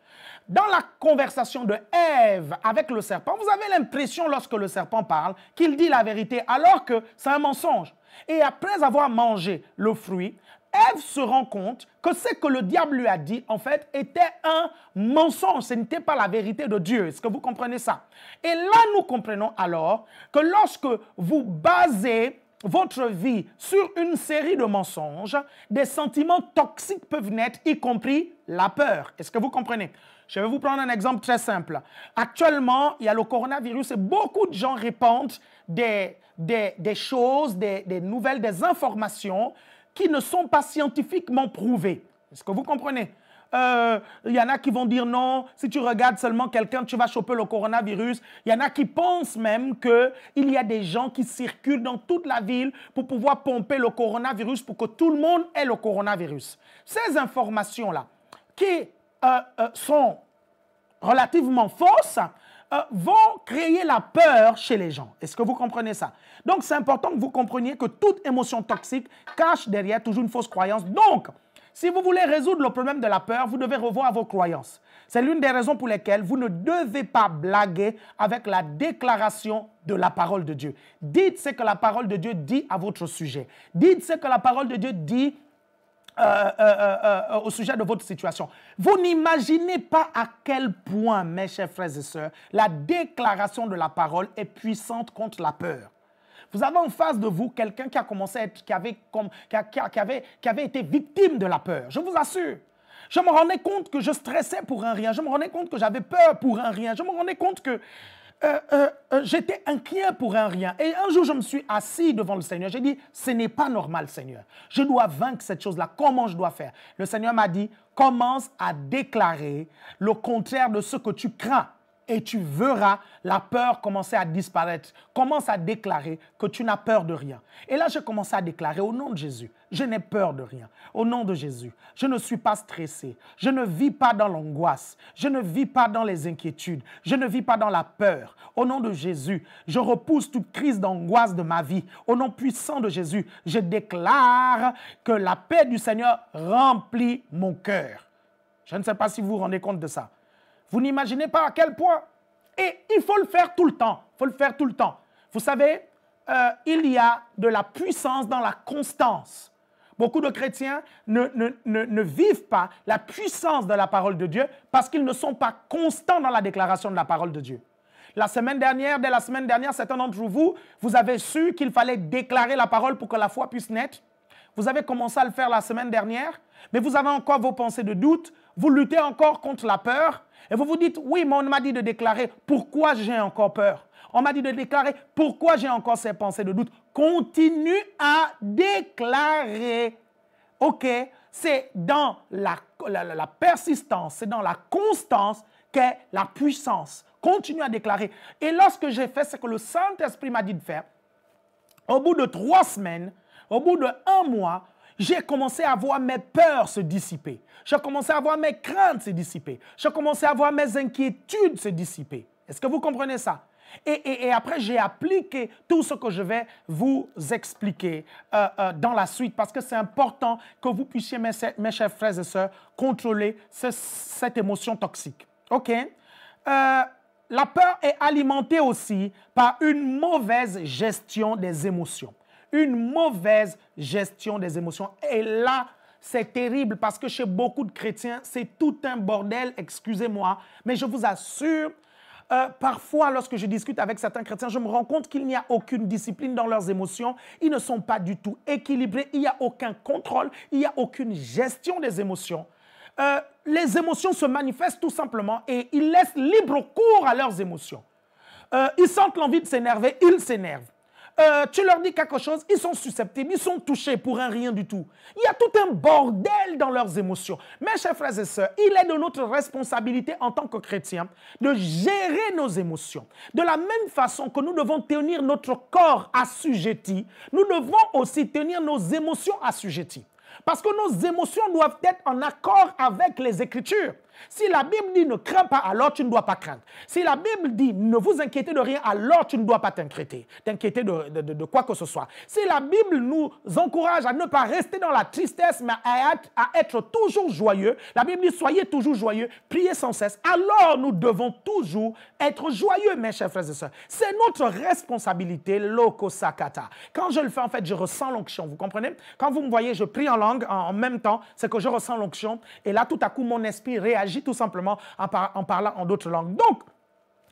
Dans la conversation de Ève avec le serpent, vous avez l'impression lorsque le serpent parle qu'il dit la vérité alors que c'est un mensonge. Et après avoir mangé le fruit, Eve se rend compte que ce que le diable lui a dit, en fait, était un mensonge. Ce n'était pas la vérité de Dieu. Est-ce que vous comprenez ça Et là, nous comprenons alors que lorsque vous basez votre vie sur une série de mensonges, des sentiments toxiques peuvent naître, y compris la peur. Est-ce que vous comprenez Je vais vous prendre un exemple très simple. Actuellement, il y a le coronavirus et beaucoup de gens répandent des, des, choses, des nouvelles, des informations qui ne sont pas scientifiquement prouvées. Est-ce que vous comprenez il euh, y en a qui vont dire non, si tu regardes seulement quelqu'un, tu vas choper le coronavirus. Il y en a qui pensent même qu'il y a des gens qui circulent dans toute la ville pour pouvoir pomper le coronavirus, pour que tout le monde ait le coronavirus. Ces informations-là, qui euh, euh, sont relativement fausses, euh, vont créer la peur chez les gens. Est-ce que vous comprenez ça Donc, c'est important que vous compreniez que toute émotion toxique cache derrière toujours une fausse croyance. Donc, si vous voulez résoudre le problème de la peur, vous devez revoir vos croyances. C'est l'une des raisons pour lesquelles vous ne devez pas blaguer avec la déclaration de la parole de Dieu. Dites ce que la parole de Dieu dit à votre sujet. Dites ce que la parole de Dieu dit euh, euh, euh, au sujet de votre situation. Vous n'imaginez pas à quel point, mes chers frères et sœurs, la déclaration de la parole est puissante contre la peur. Vous avez en face de vous quelqu'un qui a commencé à être, qui avait, comme, qui, avait, qui avait été victime de la peur. Je vous assure. Je me rendais compte que je stressais pour un rien. Je me rendais compte que j'avais peur pour un rien. Je me rendais compte que euh, euh, euh, j'étais inquiet pour un rien. Et un jour, je me suis assis devant le Seigneur. J'ai dit, ce n'est pas normal, Seigneur. Je dois vaincre cette chose-là. Comment je dois faire Le Seigneur m'a dit, commence à déclarer le contraire de ce que tu crains et tu verras la peur commencer à disparaître. Commence à déclarer que tu n'as peur de rien. Et là, je commence à déclarer au nom de Jésus, je n'ai peur de rien. Au nom de Jésus, je ne suis pas stressé. Je ne vis pas dans l'angoisse. Je ne vis pas dans les inquiétudes. Je ne vis pas dans la peur. Au nom de Jésus, je repousse toute crise d'angoisse de ma vie. Au nom puissant de Jésus, je déclare que la paix du Seigneur remplit mon cœur. Je ne sais pas si vous vous rendez compte de ça. Vous n'imaginez pas à quel point. Et il faut le faire tout le temps. Il faut le faire tout le temps. Vous savez, euh, il y a de la puissance dans la constance. Beaucoup de chrétiens ne, ne, ne, ne, vivent pas la puissance de la parole de Dieu parce qu'ils ne sont pas constants dans la déclaration de la parole de Dieu. La semaine dernière, dès la semaine dernière, certains d'entre vous, vous avez su qu'il fallait déclarer la parole pour que la foi puisse naître. Vous avez commencé à le faire la semaine dernière, mais vous avez encore vos pensées de doute, vous luttez encore contre la peur, et vous vous dites, oui, mais on m'a dit de déclarer, pourquoi j'ai encore peur On m'a dit de déclarer, pourquoi j'ai encore ces pensées de doute Continue à déclarer. OK C'est dans la, persistance, c'est dans la constance qu'est la puissance. Continue à déclarer. Et lorsque j'ai fait ce que le Saint-Esprit m'a dit de faire, au bout de trois semaines, au bout de un mois, j'ai commencé à voir mes peurs se dissiper. J'ai commencé à voir mes craintes se dissiper. J'ai commencé à voir mes inquiétudes se dissiper. Est-ce que vous comprenez ça? Et, et, après, j'ai appliqué tout ce que je vais vous expliquer euh, euh, dans la suite parce que c'est important que vous puissiez, mes, mes, chers frères et sœurs, contrôler cette émotion toxique. OK euh, La peur est alimentée aussi par une mauvaise gestion des émotions une mauvaise gestion des émotions. Et là, c'est terrible parce que chez beaucoup de chrétiens, c'est tout un bordel, excusez-moi, mais je vous assure, euh, parfois, lorsque je discute avec certains chrétiens, je me rends compte qu'il n'y a aucune discipline dans leurs émotions. Ils ne sont pas du tout équilibrés. Il n'y a aucun contrôle. Il n'y a aucune gestion des émotions. Euh, les émotions se manifestent tout simplement et ils laissent libre cours à leurs émotions. Euh, ils sentent l'envie de s'énerver, ils s'énervent. Euh, tu leur dis quelque chose, ils sont susceptibles, ils sont touchés pour un rien du tout. Il y a tout un bordel dans leurs émotions. Mes chers frères et sœurs, il est de notre responsabilité en tant que chrétiens de gérer nos émotions. De la même façon que nous devons tenir notre corps assujetti, nous devons aussi tenir nos émotions assujetties. Parce que nos émotions doivent être en accord avec les Écritures. Si la Bible dit ne crains pas, alors tu ne dois pas craindre. Si la Bible dit ne vous inquiétez de rien, alors tu ne dois pas t'inquiéter, t'inquiéter de, quoi que ce soit. Si la Bible nous encourage à ne pas rester dans la tristesse, mais à être, toujours joyeux, la Bible dit soyez toujours joyeux, priez sans cesse, alors nous devons toujours être joyeux, mes chers frères et sœurs. C'est notre responsabilité, sakata. Quand je le fais, en fait, je ressens l'onction, vous comprenez Quand vous me voyez, je prie en langue en, même temps, c'est que je ressens l'onction, et là, tout à coup, mon esprit réagit agit tout simplement en, en parlant en d'autres langues. Donc,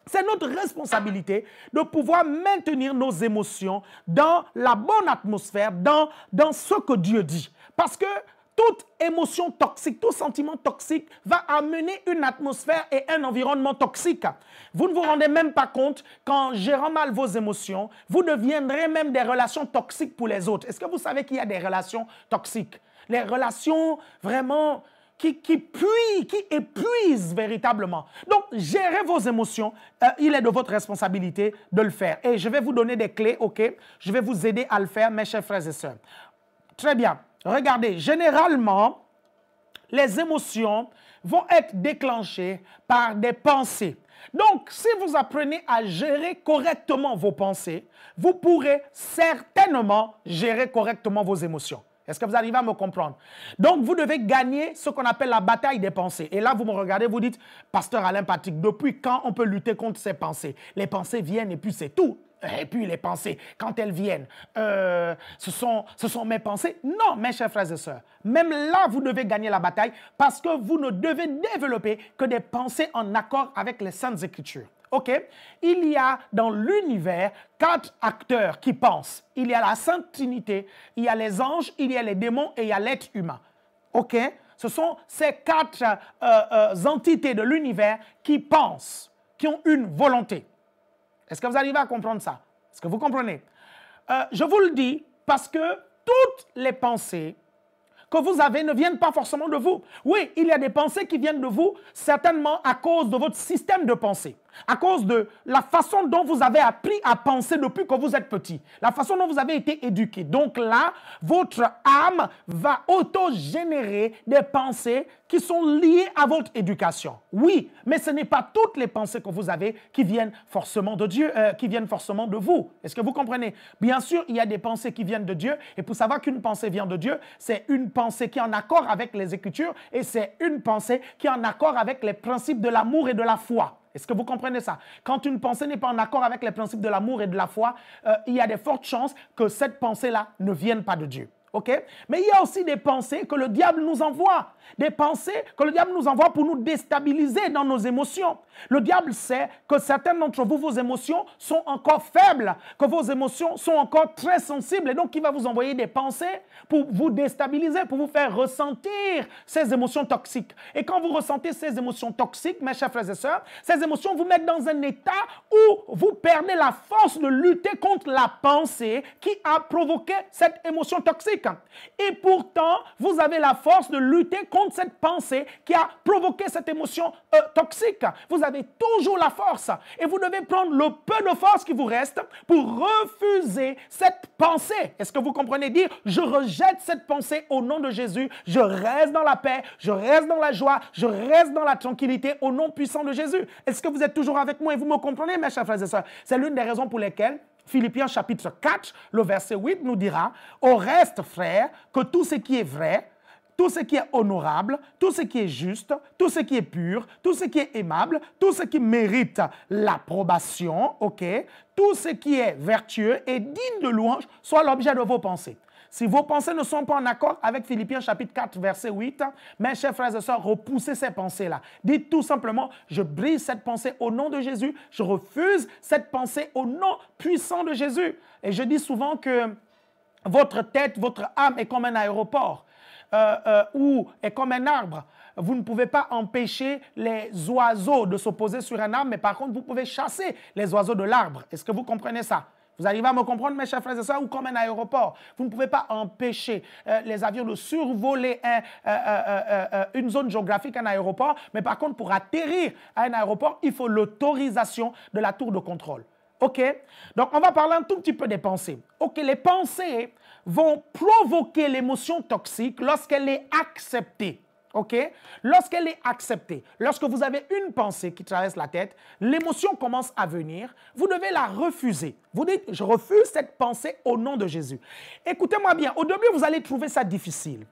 c'est notre responsabilité de pouvoir maintenir nos émotions dans la bonne atmosphère, dans, dans ce que Dieu dit. Parce que toute émotion toxique, tout sentiment toxique va amener une atmosphère et un environnement toxique. Vous ne vous rendez même pas compte qu'en gérant mal vos émotions, vous deviendrez même des relations toxiques pour les autres. Est-ce que vous savez qu'il y a des relations toxiques Les relations vraiment qui, qui qui épuise véritablement. Donc, gérez vos émotions. Euh, il est de votre responsabilité de le faire. Et je vais vous donner des clés, OK Je vais vous aider à le faire, mes chers frères et sœurs. Très bien. Regardez, généralement, les émotions vont être déclenchées par des pensées. Donc, si vous apprenez à gérer correctement vos pensées, vous pourrez certainement gérer correctement vos émotions. Est-ce que vous arrivez à me comprendre Donc, vous devez gagner ce qu'on appelle la bataille des pensées. Et là, vous me regardez, vous dites, Pasteur Alain Patrick, depuis quand on peut lutter contre ces pensées Les pensées viennent et puis c'est tout. Et puis les pensées, quand elles viennent, euh, ce, sont, ce sont mes pensées. Non, mes chers frères et sœurs, même là, vous devez gagner la bataille parce que vous ne devez développer que des pensées en accord avec les saintes écritures. OK Il y a dans l'univers quatre acteurs qui pensent. Il y a la Sainte Trinité, il y a les anges, il y a les démons et il y a l'être humain. OK Ce sont ces quatre euh, euh, entités de l'univers qui pensent, qui ont une volonté. Est-ce que vous arrivez à comprendre ça Est-ce que vous comprenez euh, Je vous le dis parce que toutes les pensées que vous avez ne viennent pas forcément de vous. Oui, il y a des pensées qui viennent de vous, certainement à cause de votre système de pensée à cause de la façon dont vous avez appris à penser depuis que vous êtes petit, la façon dont vous avez été éduqué. Donc là, votre âme va auto-générer des pensées qui sont liées à votre éducation. Oui, mais ce n'est pas toutes les pensées que vous avez qui viennent forcément de Dieu, euh, qui viennent forcément de vous. Est-ce que vous comprenez Bien sûr, il y a des pensées qui viennent de Dieu, et pour savoir qu'une pensée vient de Dieu, c'est une pensée qui est en accord avec les Écritures, et c'est une pensée qui est en accord avec les principes de l'amour et de la foi. Est-ce que vous comprenez ça Quand une pensée n'est pas en accord avec les principes de l'amour et de la foi, euh, il y a des fortes chances que cette pensée-là ne vienne pas de Dieu. OK Mais il y a aussi des pensées que le diable nous envoie des pensées que le diable nous envoie pour nous déstabiliser dans nos émotions. Le diable sait que certains d'entre vous, vos émotions sont encore faibles, que vos émotions sont encore très sensibles, et donc il va vous envoyer des pensées pour vous déstabiliser, pour vous faire ressentir ces émotions toxiques. Et quand vous ressentez ces émotions toxiques, mes chers frères et sœurs, ces émotions vous mettent dans un état où vous perdez la force de lutter contre la pensée qui a provoqué cette émotion toxique. Et pourtant, vous avez la force de lutter contre contre cette pensée qui a provoqué cette émotion euh, toxique. Vous avez toujours la force et vous devez prendre le peu de force qui vous reste pour refuser cette pensée. Est-ce que vous comprenez dire, je rejette cette pensée au nom de Jésus, je reste dans la paix, je reste dans la joie, je reste dans la tranquillité au nom puissant de Jésus. Est-ce que vous êtes toujours avec moi et vous me comprenez, mes chers frères et sœurs C'est l'une des raisons pour lesquelles Philippiens chapitre 4, le verset 8 nous dira, au reste, frère, que tout ce qui est vrai, tout ce qui est honorable, tout ce qui est juste, tout ce qui est pur, tout ce qui est aimable, tout ce qui mérite l'approbation, ok, tout ce qui est vertueux et digne de louange soit l'objet de vos pensées. Si vos pensées ne sont pas en accord avec Philippiens chapitre 4, verset 8, mes chers frères et sœurs, repoussez ces pensées-là. Dites tout simplement, je brise cette pensée au nom de Jésus, je refuse cette pensée au nom puissant de Jésus. Et je dis souvent que votre tête, votre âme est comme un aéroport ou euh, est euh, comme un arbre. Vous ne pouvez pas empêcher les oiseaux de s'opposer sur un arbre, mais par contre, vous pouvez chasser les oiseaux de l'arbre. Est-ce que vous comprenez ça vous arrivez à me comprendre, mes chers frères et sœurs, ou comme un aéroport. Vous ne pouvez pas empêcher euh, les avions de survoler une zone géographique, un aéroport, mais par contre, pour atterrir à un aéroport, il faut l'autorisation de la tour de contrôle. OK Donc, on va parler un tout petit peu des pensées. OK, les pensées, vont provoquer l'émotion toxique lorsqu'elle est acceptée. OK Lorsqu'elle est acceptée, lorsque vous avez une pensée qui traverse la tête, l'émotion commence à venir, vous devez la refuser. Vous dites, je refuse cette pensée au nom de Jésus. Écoutez-moi bien, au début, vous allez trouver ça difficile.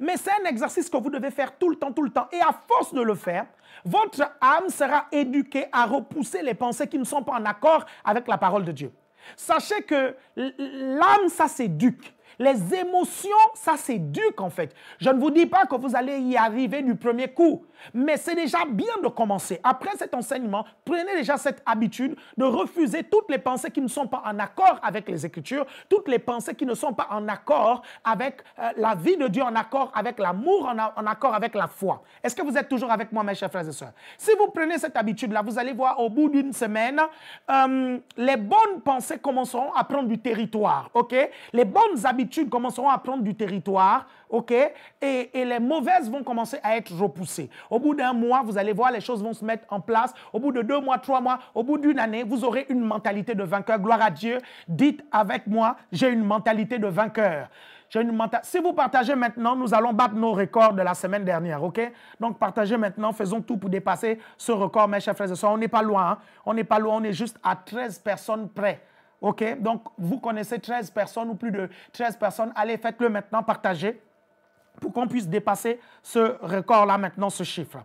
Mais c'est un exercice que vous devez faire tout le temps, tout le temps. Et à force de le faire, votre âme sera éduquée à repousser les pensées qui ne sont pas en accord avec la parole de Dieu. Sachez que l'âme, ça s'éduque. Les émotions, ça c'est s'éduque en fait. Je ne vous dis pas que vous allez y arriver du premier coup, mais c'est déjà bien de commencer. Après cet enseignement, prenez déjà cette habitude de refuser toutes les pensées qui ne sont pas en accord avec les Écritures, toutes les pensées qui ne sont pas en accord avec euh, la vie de Dieu, en accord avec l'amour, en, accord avec la foi. Est-ce que vous êtes toujours avec moi, mes chers frères et sœurs Si vous prenez cette habitude-là, vous allez voir au bout d'une semaine, euh, les bonnes pensées commenceront à prendre du territoire, ok Les bonnes habitudes commenceront à prendre du territoire, ok et, les mauvaises vont commencer à être repoussées. Au bout d'un mois, vous allez voir, les choses vont se mettre en place. Au bout de deux mois, trois mois, au bout d'une année, vous aurez une mentalité de vainqueur. Gloire à Dieu. Dites avec moi, j'ai une mentalité de vainqueur. J'ai une mentalité. Si vous partagez maintenant, nous allons battre nos records de la semaine dernière, ok Donc partagez maintenant, faisons tout pour dépasser ce record, mes chers frères et soeurs. On n'est pas loin, hein. on n'est pas loin, on est juste à 13 personnes près. OK Donc, vous connaissez 13 personnes ou plus de 13 personnes. Allez, faites-le maintenant, partagez pour qu'on puisse dépasser ce record-là maintenant, ce chiffre.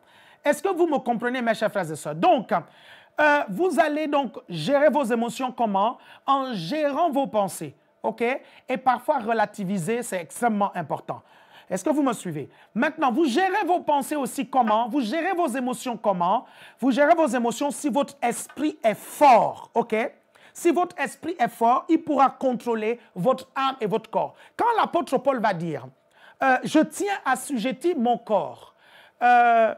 Est-ce que vous me comprenez, mes chers frères et sœurs Donc, euh, vous allez donc gérer vos émotions comment En gérant vos pensées, OK Et parfois, relativiser, c'est extrêmement important. Est-ce que vous me suivez Maintenant, vous gérez vos pensées aussi comment Vous gérez vos émotions comment Vous gérez vos émotions si votre esprit est fort, OK si votre esprit est fort, il pourra contrôler votre âme et votre corps. Quand l'apôtre Paul va dire, euh, je tiens à mon corps, euh,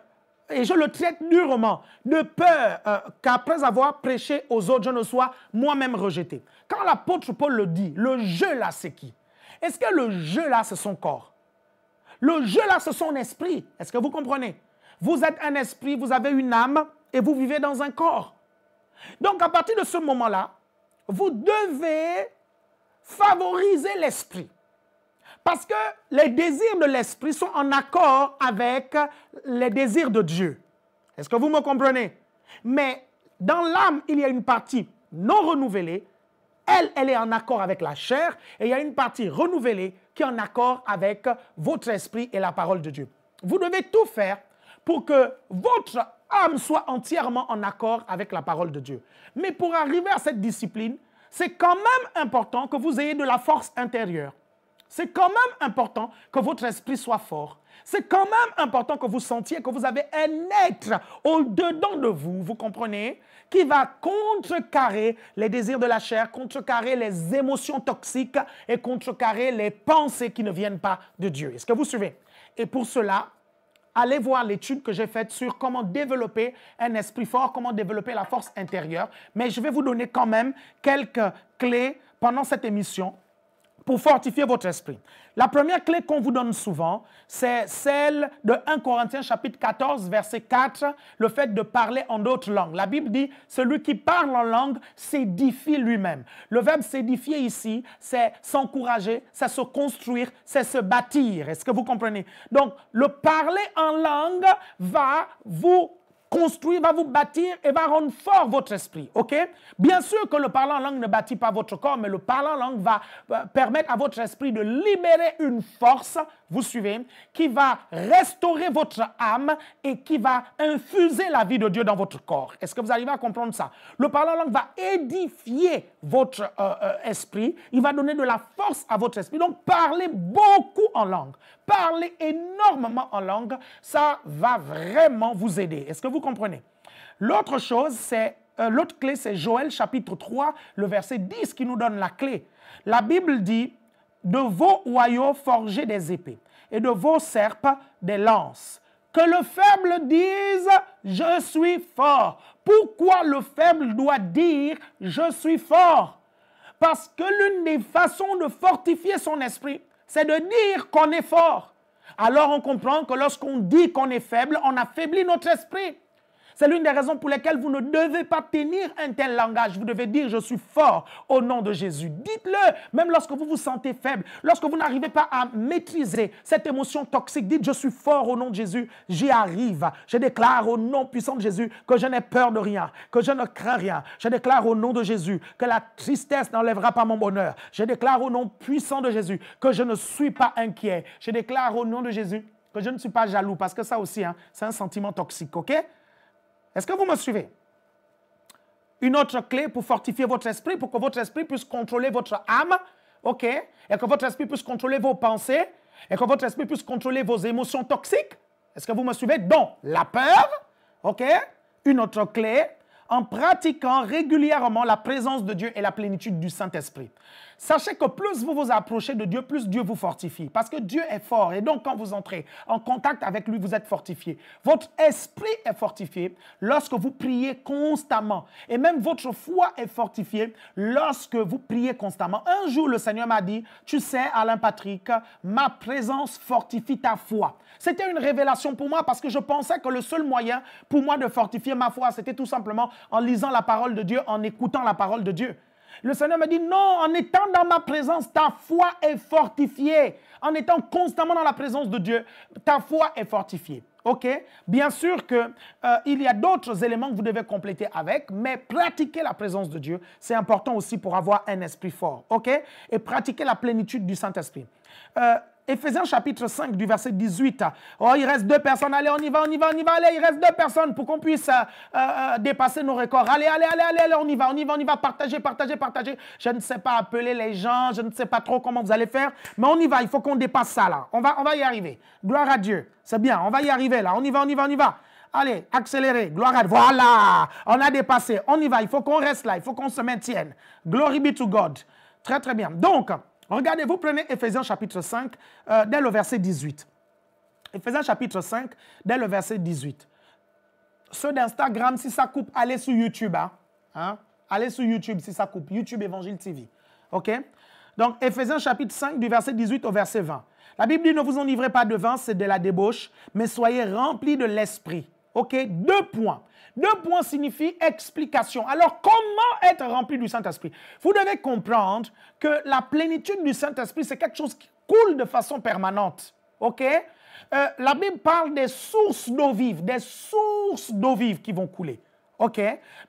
et je le traite durement, de peur euh, qu'après avoir prêché aux autres, je ne sois moi-même rejeté. Quand l'apôtre Paul le dit, le jeu là, c'est qui Est-ce que le jeu là, c'est son corps Le jeu là, c'est son esprit. Est-ce que vous comprenez Vous êtes un esprit, vous avez une âme et vous vivez dans un corps. Donc à partir de ce moment-là, vous devez favoriser l'esprit. Parce que les désirs de l'esprit sont en accord avec les désirs de Dieu. Est-ce que vous me comprenez Mais dans l'âme, il y a une partie non renouvelée. Elle, elle est en accord avec la chair. Et il y a une partie renouvelée qui est en accord avec votre esprit et la parole de Dieu. Vous devez tout faire pour que votre âme soit entièrement en accord avec la parole de Dieu. Mais pour arriver à cette discipline, c'est quand même important que vous ayez de la force intérieure. C'est quand même important que votre esprit soit fort. C'est quand même important que vous sentiez que vous avez un être au-dedans de vous, vous comprenez, qui va contrecarrer les désirs de la chair, contrecarrer les émotions toxiques et contrecarrer les pensées qui ne viennent pas de Dieu. Est-ce que vous suivez Et pour cela, allez voir l'étude que j'ai faite sur comment développer un esprit fort, comment développer la force intérieure. Mais je vais vous donner quand même quelques clés pendant cette émission pour fortifier votre esprit. La première clé qu'on vous donne souvent, c'est celle de 1 Corinthiens chapitre 14, verset 4, le fait de parler en d'autres langues. La Bible dit, celui qui parle en langue s'édifie lui-même. Le verbe s'édifier ici, c'est s'encourager, c'est se construire, c'est se bâtir. Est-ce que vous comprenez Donc, le parler en langue va vous construire, va vous bâtir et va rendre fort votre esprit. OK Bien sûr que le parlant langue ne bâtit pas votre corps, mais le parlant langue va euh, permettre à votre esprit de libérer une force vous suivez, qui va restaurer votre âme et qui va infuser la vie de Dieu dans votre corps. Est-ce que vous arrivez à comprendre ça Le parler en langue va édifier votre euh, euh, esprit, il va donner de la force à votre esprit. Donc parlez beaucoup en langue, parlez énormément en langue, ça va vraiment vous aider. Est-ce que vous comprenez L'autre chose, c'est euh, l'autre clé, c'est Joël chapitre 3, le verset 10 qui nous donne la clé. La Bible dit de vos oyaux forgez des épées, et de vos serpes des lances. Que le faible dise, je suis fort. Pourquoi le faible doit dire, je suis fort Parce que l'une des façons de fortifier son esprit, c'est de dire qu'on est fort. Alors on comprend que lorsqu'on dit qu'on est faible, on affaiblit notre esprit. C'est l'une des raisons pour lesquelles vous ne devez pas tenir un tel langage. Vous devez dire, je suis fort au nom de Jésus. Dites-le, même lorsque vous vous sentez faible, lorsque vous n'arrivez pas à maîtriser cette émotion toxique, dites, je suis fort au nom de Jésus, j'y arrive. Je déclare au nom puissant de Jésus que je n'ai peur de rien, que je ne crains rien. Je déclare au nom de Jésus que la tristesse n'enlèvera pas mon bonheur. Je déclare au nom puissant de Jésus que je ne suis pas inquiet. Je déclare au nom de Jésus que je ne suis pas jaloux, parce que ça aussi, hein, c'est un sentiment toxique, ok est-ce que vous me suivez Une autre clé pour fortifier votre esprit, pour que votre esprit puisse contrôler votre âme, ok Et que votre esprit puisse contrôler vos pensées, et que votre esprit puisse contrôler vos émotions toxiques. Est-ce que vous me suivez Donc, la peur, ok Une autre clé, en pratiquant régulièrement la présence de Dieu et la plénitude du Saint-Esprit. Sachez que plus vous vous approchez de Dieu, plus Dieu vous fortifie. Parce que Dieu est fort. Et donc, quand vous entrez en contact avec lui, vous êtes fortifié. Votre esprit est fortifié lorsque vous priez constamment. Et même votre foi est fortifiée lorsque vous priez constamment. Un jour, le Seigneur m'a dit, tu sais, Alain Patrick, ma présence fortifie ta foi. C'était une révélation pour moi parce que je pensais que le seul moyen pour moi de fortifier ma foi, c'était tout simplement en lisant la parole de Dieu, en écoutant la parole de Dieu. Le Seigneur me dit, non, en étant dans ma présence, ta foi est fortifiée. En étant constamment dans la présence de Dieu, ta foi est fortifiée. OK Bien sûr qu'il euh, y a d'autres éléments que vous devez compléter avec, mais pratiquer la présence de Dieu, c'est important aussi pour avoir un esprit fort. OK Et pratiquer la plénitude du Saint-Esprit. Euh, Éphésiens chapitre 5 du verset 18. Oh, il reste deux personnes. Allez, on y va, on y va, on y va. Allez, il reste deux personnes pour qu'on puisse euh, euh, dépasser nos records. Allez, allez, allez, allez, allez, on y va, on y va, on y va. Partagez, partagez, partagez. Je ne sais pas appeler les gens. Je ne sais pas trop comment vous allez faire. Mais on y va. Il faut qu'on dépasse ça là. On va, on va y arriver. Gloire à Dieu. C'est bien. On va y arriver là. On y va, on y va, on y va. Allez, accélérez. Gloire à Dieu. Voilà. On a dépassé. On y va. Il faut qu'on reste là. Il faut qu'on se maintienne. Glory be to God. Très, très bien. Donc, Regardez, vous prenez Ephésiens chapitre 5, euh, dès le verset 18. Ephésiens chapitre 5, dès le verset 18. Ceux d'Instagram, si ça coupe, allez sur YouTube. Hein. Hein? Allez sur YouTube si ça coupe. YouTube Évangile TV. OK Donc, Ephésiens chapitre 5, du verset 18 au verset 20. La Bible dit, ne vous enivrez pas devant, c'est de la débauche, mais soyez remplis de l'esprit. OK Deux points. Deux points signifie explication. Alors, comment être rempli du Saint-Esprit Vous devez comprendre que la plénitude du Saint-Esprit, c'est quelque chose qui coule de façon permanente. OK euh, La Bible parle des sources d'eau vive, des sources d'eau vive qui vont couler. OK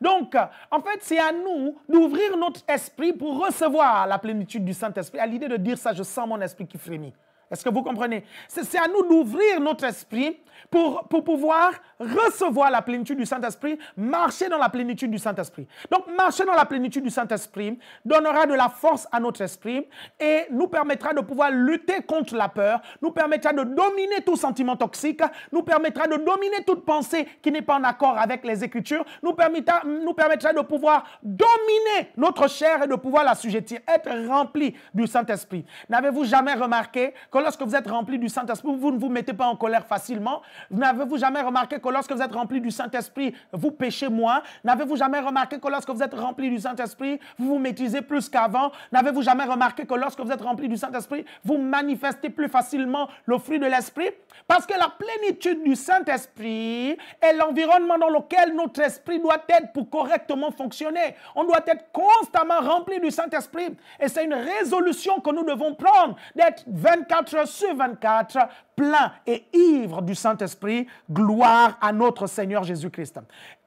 Donc, en fait, c'est à nous d'ouvrir notre esprit pour recevoir la plénitude du Saint-Esprit. À l'idée de dire ça, je sens mon esprit qui frémit. Est-ce que vous comprenez? C'est à nous d'ouvrir notre esprit pour, pour pouvoir recevoir la plénitude du Saint-Esprit, marcher dans la plénitude du Saint-Esprit. Donc, marcher dans la plénitude du Saint-Esprit donnera de la force à notre esprit et nous permettra de pouvoir lutter contre la peur, nous permettra de dominer tout sentiment toxique, nous permettra de dominer toute pensée qui n'est pas en accord avec les Écritures, nous permettra, nous permettra de pouvoir dominer notre chair et de pouvoir la l'assujettir, être rempli du Saint-Esprit. N'avez-vous jamais remarqué que lorsque vous êtes rempli du Saint-Esprit, vous ne vous mettez pas en colère facilement. N'avez-vous jamais remarqué que lorsque vous êtes rempli du Saint-Esprit, vous péchez moins? N'avez-vous jamais remarqué que lorsque vous êtes rempli du Saint-Esprit, vous vous maîtrisez plus qu'avant? N'avez-vous jamais remarqué que lorsque vous êtes rempli du Saint-Esprit, vous manifestez plus facilement le fruit de l'Esprit? Parce que la plénitude du Saint-Esprit est l'environnement dans lequel notre esprit doit être pour correctement fonctionner. On doit être constamment rempli du Saint-Esprit. Et c'est une résolution que nous devons prendre d'être 24 24 sur 24, plein et ivre du Saint-Esprit, gloire à notre Seigneur Jésus-Christ.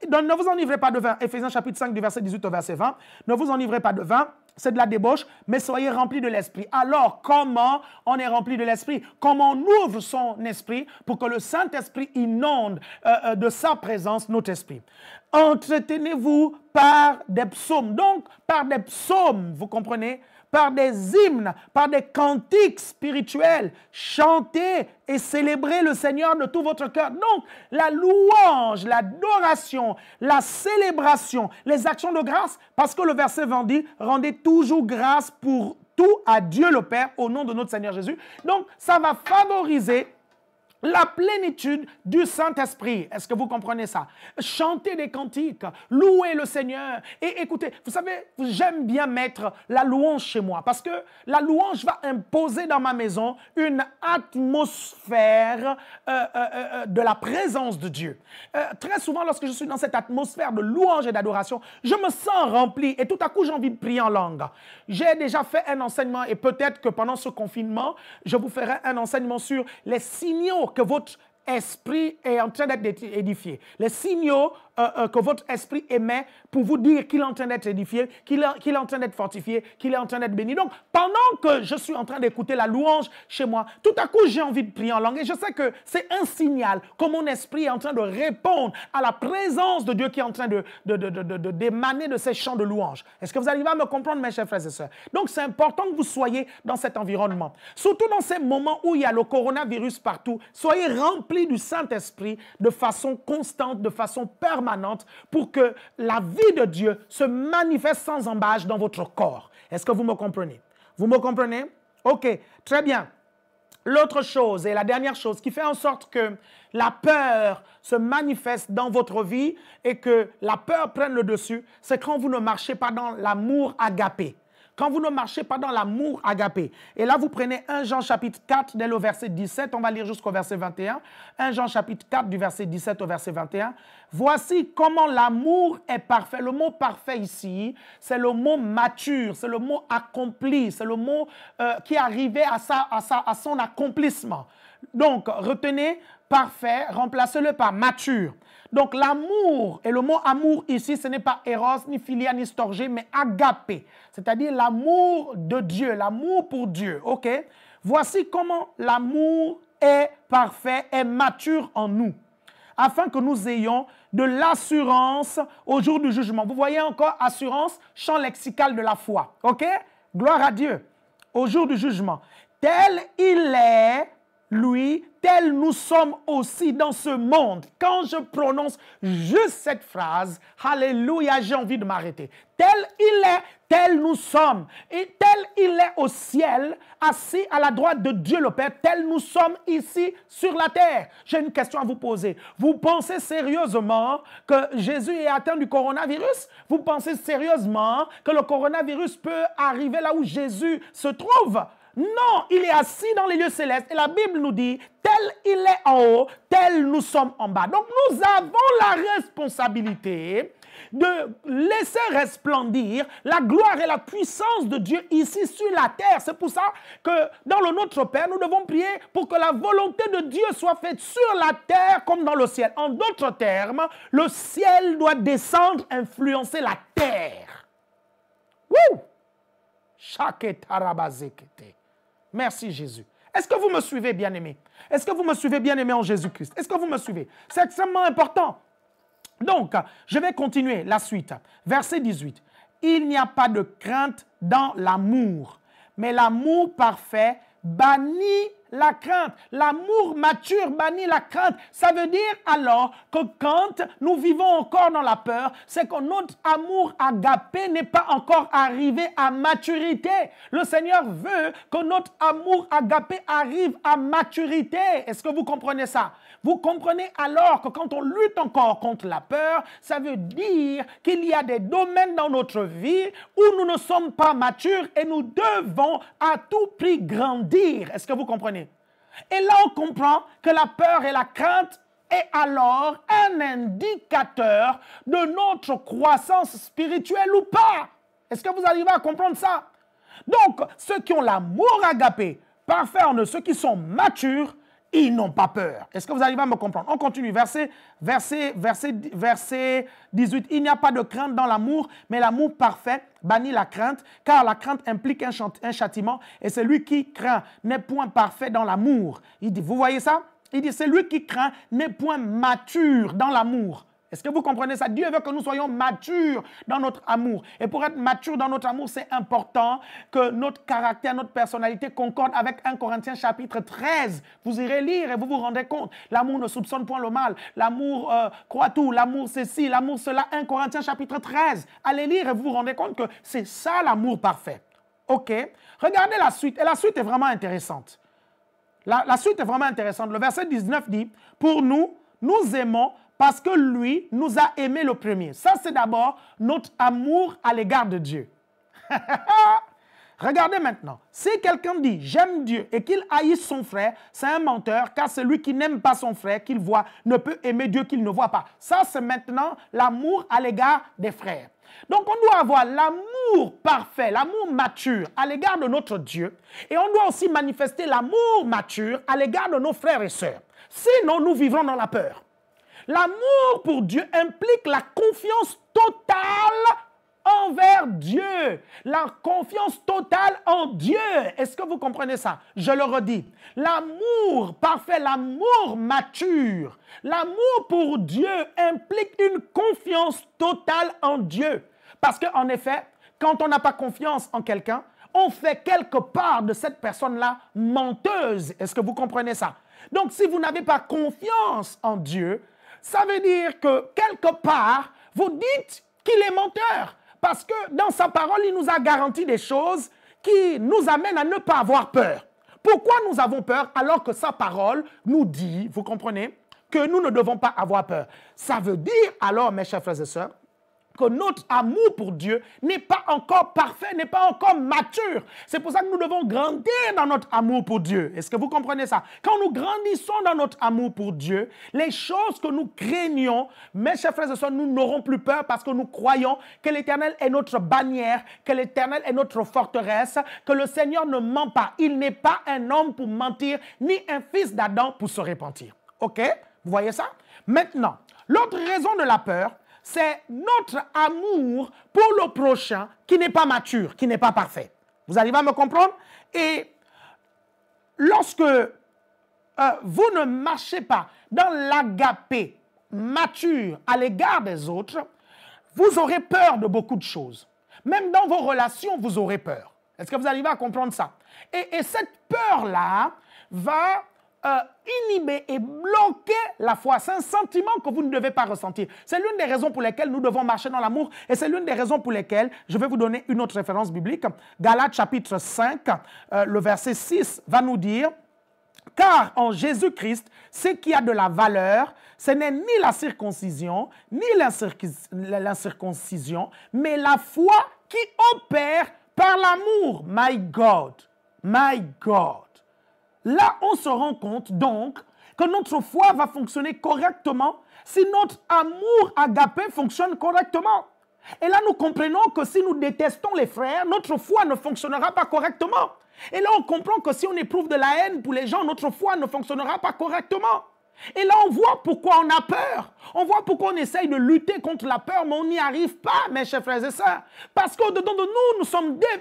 Donc ne vous enivrez pas de vin. Éphésiens chapitre 5 du verset 18 au verset 20. Ne vous enivrez pas de vin, c'est de la débauche, mais soyez remplis de l'Esprit. Alors, comment on est rempli de l'Esprit Comment on ouvre son esprit pour que le Saint-Esprit inonde euh, euh, de sa présence notre esprit Entretenez-vous par des psaumes. Donc, par des psaumes, vous comprenez par des hymnes, par des cantiques spirituels. Chantez et célébrez le Seigneur de tout votre cœur. Donc, la louange, l'adoration, la célébration, les actions de grâce, parce que le verset 20 dit, rendez toujours grâce pour tout à Dieu le Père au nom de notre Seigneur Jésus. Donc, ça va favoriser la plénitude du Saint-Esprit. Est-ce que vous comprenez ça? Chanter des cantiques, louer le Seigneur. Et écoutez, vous savez, j'aime bien mettre la louange chez moi parce que la louange va imposer dans ma maison une atmosphère euh, euh, euh, de la présence de Dieu. très souvent, lorsque je suis dans cette atmosphère de louange et d'adoration, je me sens rempli et tout à coup, j'ai envie de prier en langue. J'ai déjà fait un enseignement et peut-être que pendant ce confinement, je vous ferai un enseignement sur les signaux que votre esprit est en train d'être édifié. Les signaux euh, euh, que votre esprit émet pour vous dire qu'il est en train d'être édifié, qu'il est, en train d'être fortifié, qu'il est en train d'être béni. Donc, pendant que je suis en train d'écouter la louange chez moi, tout à coup, j'ai envie de prier en langue. Et je sais que c'est un signal que mon esprit est en train de répondre à la présence de Dieu qui est en train de, d'émaner de, de, de, de ces chants de louange. Est-ce que vous arrivez à me comprendre, mes chers frères et sœurs? Donc, c'est important que vous soyez dans cet environnement. Surtout dans ces moments où il y a le coronavirus partout, soyez remplis du Saint-Esprit de façon constante, de façon permanente pour que la vie de Dieu se manifeste sans embâche dans votre corps. Est-ce que vous me comprenez Vous me comprenez Ok, très bien. L'autre chose et la dernière chose qui fait en sorte que la peur se manifeste dans votre vie et que la peur prenne le dessus, c'est quand vous ne marchez pas dans l'amour agapé quand vous ne marchez pas dans l'amour agapé. Et là, vous prenez 1 Jean chapitre 4, dès le verset 17, on va lire jusqu'au verset 21. 1 Jean chapitre 4, du verset 17 au verset 21. Voici comment l'amour est parfait. Le mot parfait ici, c'est le mot mature, c'est le mot accompli, c'est le mot euh, qui arrivait à, sa, à, à son accomplissement. Donc, retenez, parfait, remplacez-le par mature. Donc l'amour, et le mot amour ici, ce n'est pas Eros, ni Philia, ni Storgé, mais agapé, c'est-à-dire l'amour de Dieu, l'amour pour Dieu, ok Voici comment l'amour est parfait, est mature en nous, afin que nous ayons de l'assurance au jour du jugement. Vous voyez encore assurance, champ lexical de la foi, ok Gloire à Dieu, au jour du jugement. Tel il est lui, tel nous sommes aussi dans ce monde. Quand je prononce juste cette phrase, Alléluia, j'ai envie de m'arrêter. Tel il est, tel nous sommes. Et tel il est au ciel, assis à la droite de Dieu le Père, tel nous sommes ici sur la terre. J'ai une question à vous poser. Vous pensez sérieusement que Jésus est atteint du coronavirus Vous pensez sérieusement que le coronavirus peut arriver là où Jésus se trouve non, il est assis dans les lieux célestes. Et la Bible nous dit, tel il est en haut, tel nous sommes en bas. Donc nous avons la responsabilité de laisser resplendir la gloire et la puissance de Dieu ici sur la terre. C'est pour ça que dans le Notre Père, nous devons prier pour que la volonté de Dieu soit faite sur la terre comme dans le ciel. En d'autres termes, le ciel doit descendre, influencer la terre. Wouh! Merci Jésus. Est-ce que vous me suivez, bien-aimé Est-ce que vous me suivez, bien-aimé, en Jésus-Christ Est-ce que vous me suivez C'est extrêmement important. Donc, je vais continuer la suite. Verset 18. Il n'y a pas de crainte dans l'amour, mais l'amour parfait bannit la crainte. L'amour mature bannit la crainte. Ça veut dire alors que quand nous vivons encore dans la peur, c'est que notre amour agapé n'est pas encore arrivé à maturité. Le Seigneur veut que notre amour agapé arrive à maturité. Est-ce que vous comprenez ça vous comprenez alors que quand on lutte encore contre la peur, ça veut dire qu'il y a des domaines dans notre vie où nous ne sommes pas matures et nous devons à tout prix grandir. Est-ce que vous comprenez Et là, on comprend que la peur et la crainte est alors un indicateur de notre croissance spirituelle ou pas. Est-ce que vous arrivez à comprendre ça Donc, ceux qui ont l'amour agapé, parfait ceux qui sont matures, ils n'ont pas peur. Est-ce que vous arrivez à me comprendre On continue, verset, verset, verset, verset 18. Il n'y a pas de crainte dans l'amour, mais l'amour parfait bannit la crainte, car la crainte implique un, châtiment, et celui qui craint n'est point parfait dans l'amour. Il dit, vous voyez ça Il dit, celui qui craint n'est point mature dans l'amour. Est-ce que vous comprenez ça Dieu veut que nous soyons matures dans notre amour. Et pour être mature dans notre amour, c'est important que notre caractère, notre personnalité concorde avec 1 Corinthiens chapitre 13. Vous irez lire et vous vous rendez compte. L'amour ne soupçonne point le mal. L'amour euh, croit tout. L'amour ceci, l'amour cela. 1 Corinthiens chapitre 13. Allez lire et vous vous rendez compte que c'est ça l'amour parfait. OK Regardez la suite. Et la suite est vraiment intéressante. la suite est vraiment intéressante. Le verset 19 dit, pour nous, nous aimons parce que lui nous a aimés le premier. Ça, c'est d'abord notre amour à l'égard de Dieu. Regardez maintenant. Si quelqu'un dit j'aime Dieu et qu'il haïsse son frère, c'est un menteur, car celui qui n'aime pas son frère qu'il voit ne peut aimer Dieu qu'il ne voit pas. Ça, c'est maintenant l'amour à l'égard des frères. Donc, on doit avoir l'amour parfait, l'amour mature à l'égard de notre Dieu. Et on doit aussi manifester l'amour mature à l'égard de nos frères et sœurs. Sinon, nous vivrons dans la peur. L'amour pour Dieu implique la confiance totale envers Dieu, la confiance totale en Dieu. Est-ce que vous comprenez ça Je le redis. L'amour parfait, l'amour mature, l'amour pour Dieu implique une confiance totale en Dieu. Parce qu'en effet, quand on n'a pas confiance en quelqu'un, on fait quelque part de cette personne-là menteuse. Est-ce que vous comprenez ça Donc si vous n'avez pas confiance en Dieu, ça veut dire que quelque part, vous dites qu'il est menteur. Parce que dans sa parole, il nous a garanti des choses qui nous amènent à ne pas avoir peur. Pourquoi nous avons peur alors que sa parole nous dit, vous comprenez, que nous ne devons pas avoir peur Ça veut dire alors, mes chers frères et sœurs, que notre amour pour Dieu n'est pas encore parfait, n'est pas encore mature. C'est pour ça que nous devons grandir dans notre amour pour Dieu. Est-ce que vous comprenez ça Quand nous grandissons dans notre amour pour Dieu, les choses que nous craignons, mes chers frères et sœurs, nous n'aurons plus peur parce que nous croyons que l'Éternel est notre bannière, que l'Éternel est notre forteresse, que le Seigneur ne ment pas. Il n'est pas un homme pour mentir, ni un fils d'Adam pour se repentir. OK Vous voyez ça Maintenant, l'autre raison de la peur, c'est notre amour pour le prochain qui n'est pas mature, qui n'est pas parfait. Vous arrivez à me comprendre Et lorsque euh, vous ne marchez pas dans l'agapé mature à l'égard des autres, vous aurez peur de beaucoup de choses. Même dans vos relations, vous aurez peur. Est-ce que vous arrivez à comprendre ça et cette peur-là va euh, inhiber et bloquer la foi. C'est un sentiment que vous ne devez pas ressentir. C'est l'une des raisons pour lesquelles nous devons marcher dans l'amour et c'est l'une des raisons pour lesquelles je vais vous donner une autre référence biblique. Galates chapitre 5, euh, le verset 6 va nous dire, car en Jésus-Christ, ce qui a de la valeur, ce n'est ni la circoncision, ni l'incirconcision, mais la foi qui opère par l'amour. My God, my God. Là, on se rend compte donc que notre foi va fonctionner correctement si notre amour agapé fonctionne correctement. Et là, nous comprenons que si nous détestons les frères, notre foi ne fonctionnera pas correctement. Et là, on comprend que si on éprouve de la haine pour les gens, notre foi ne fonctionnera pas correctement. Et là, on voit pourquoi on a peur. On voit pourquoi on essaye de lutter contre la peur, mais on n'y arrive pas, mes chers frères et sœurs. Parce qu'au-dedans de nous,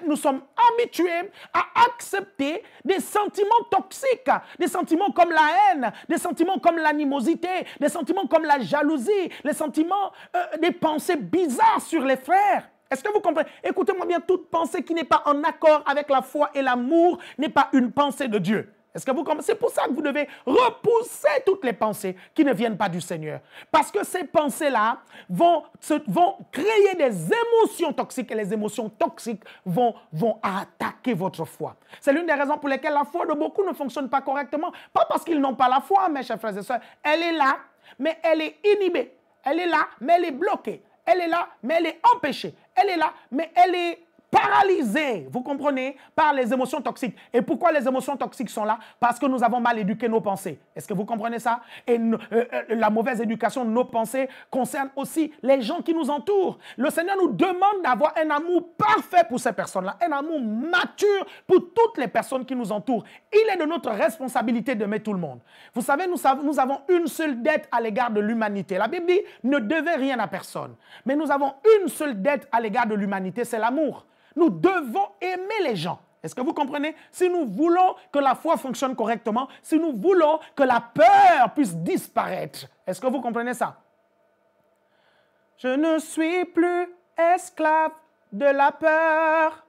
nous sommes, habitués à accepter des sentiments toxiques, des sentiments comme la haine, des sentiments comme l'animosité, des sentiments comme la jalousie, les sentiments, euh, des pensées bizarres sur les frères. Est-ce que vous comprenez Écoutez-moi bien, toute pensée qui n'est pas en accord avec la foi et l'amour n'est pas une pensée de Dieu. C'est pour ça que vous devez repousser toutes les pensées qui ne viennent pas du Seigneur. Parce que ces pensées-là vont, vont créer des émotions toxiques et les émotions toxiques vont, vont attaquer votre foi. C'est l'une des raisons pour lesquelles la foi de beaucoup ne fonctionne pas correctement. Pas parce qu'ils n'ont pas la foi, mes chers frères et sœurs. Elle est là, mais elle est inhibée. Elle est là, mais elle est bloquée. Elle est là, mais elle est empêchée. Elle est là, mais elle est paralysés, vous comprenez, par les émotions toxiques. Et pourquoi les émotions toxiques sont là Parce que nous avons mal éduqué nos pensées. Est-ce que vous comprenez ça Et euh, euh, la mauvaise éducation de nos pensées concerne aussi les gens qui nous entourent. Le Seigneur nous demande d'avoir un amour parfait pour ces personnes-là, un amour mature pour toutes les personnes qui nous entourent. Il est de notre responsabilité d'aimer tout le monde. Vous savez, nous, avons une seule dette à l'égard de l'humanité. La Bible ne devait rien à personne. Mais nous avons une seule dette à l'égard de l'humanité, c'est l'amour. Nous devons aimer les gens. Est-ce que vous comprenez Si nous voulons que la foi fonctionne correctement, si nous voulons que la peur puisse disparaître, est-ce que vous comprenez ça Je ne suis plus esclave de la peur.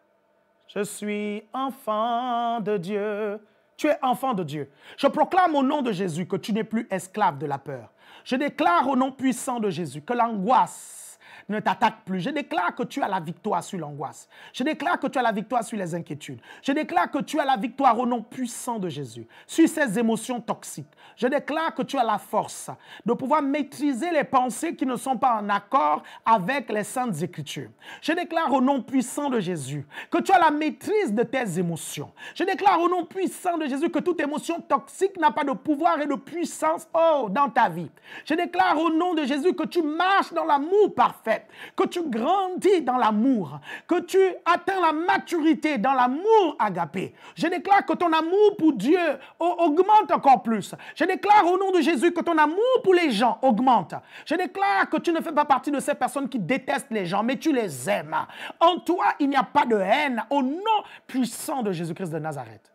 Je suis enfant de Dieu. Tu es enfant de Dieu. Je proclame au nom de Jésus que tu n'es plus esclave de la peur. Je déclare au nom puissant de Jésus que l'angoisse ne t'attaque plus. Je déclare que tu as la victoire sur l'angoisse. Je déclare que tu as la victoire sur les inquiétudes. Je déclare que tu as la victoire au nom puissant de Jésus, sur ces émotions toxiques. Je déclare que tu as la force de pouvoir maîtriser les pensées qui ne sont pas en accord avec les saintes écritures. Je déclare au nom puissant de Jésus que tu as la maîtrise de tes émotions. Je déclare au nom puissant de Jésus que toute émotion toxique n'a pas de pouvoir et de puissance oh, dans ta vie. Je déclare au nom de Jésus que tu marches dans l'amour parfait que tu grandis dans l'amour, que tu atteins la maturité dans l'amour agapé. Je déclare que ton amour pour Dieu augmente encore plus. Je déclare au nom de Jésus que ton amour pour les gens augmente. Je déclare que tu ne fais pas partie de ces personnes qui détestent les gens, mais tu les aimes. En toi, il n'y a pas de haine au nom puissant de Jésus-Christ de Nazareth.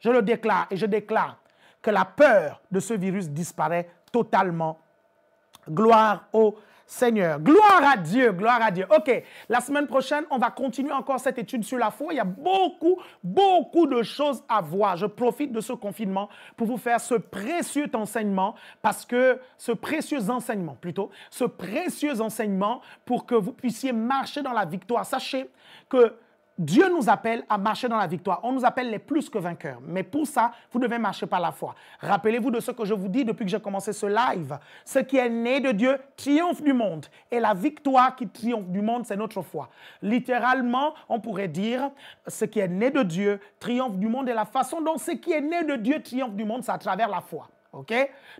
Je le déclare et je déclare que la peur de ce virus disparaît totalement. Gloire au Seigneur. Gloire à Dieu, gloire à Dieu. OK, la semaine prochaine, on va continuer encore cette étude sur la foi. Il y a beaucoup, beaucoup de choses à voir. Je profite de ce confinement pour vous faire ce précieux enseignement, parce que ce précieux enseignement, plutôt, ce précieux enseignement pour que vous puissiez marcher dans la victoire. Sachez que Dieu nous appelle à marcher dans la victoire. On nous appelle les plus que vainqueurs. Mais pour ça, vous devez marcher par la foi. Rappelez-vous de ce que je vous dis depuis que j'ai commencé ce live. Ce qui est né de Dieu triomphe du monde. Et la victoire qui triomphe du monde, c'est notre foi. Littéralement, on pourrait dire, ce qui est né de Dieu triomphe du monde. Et la façon dont ce qui est né de Dieu triomphe du monde, c'est à travers la foi. OK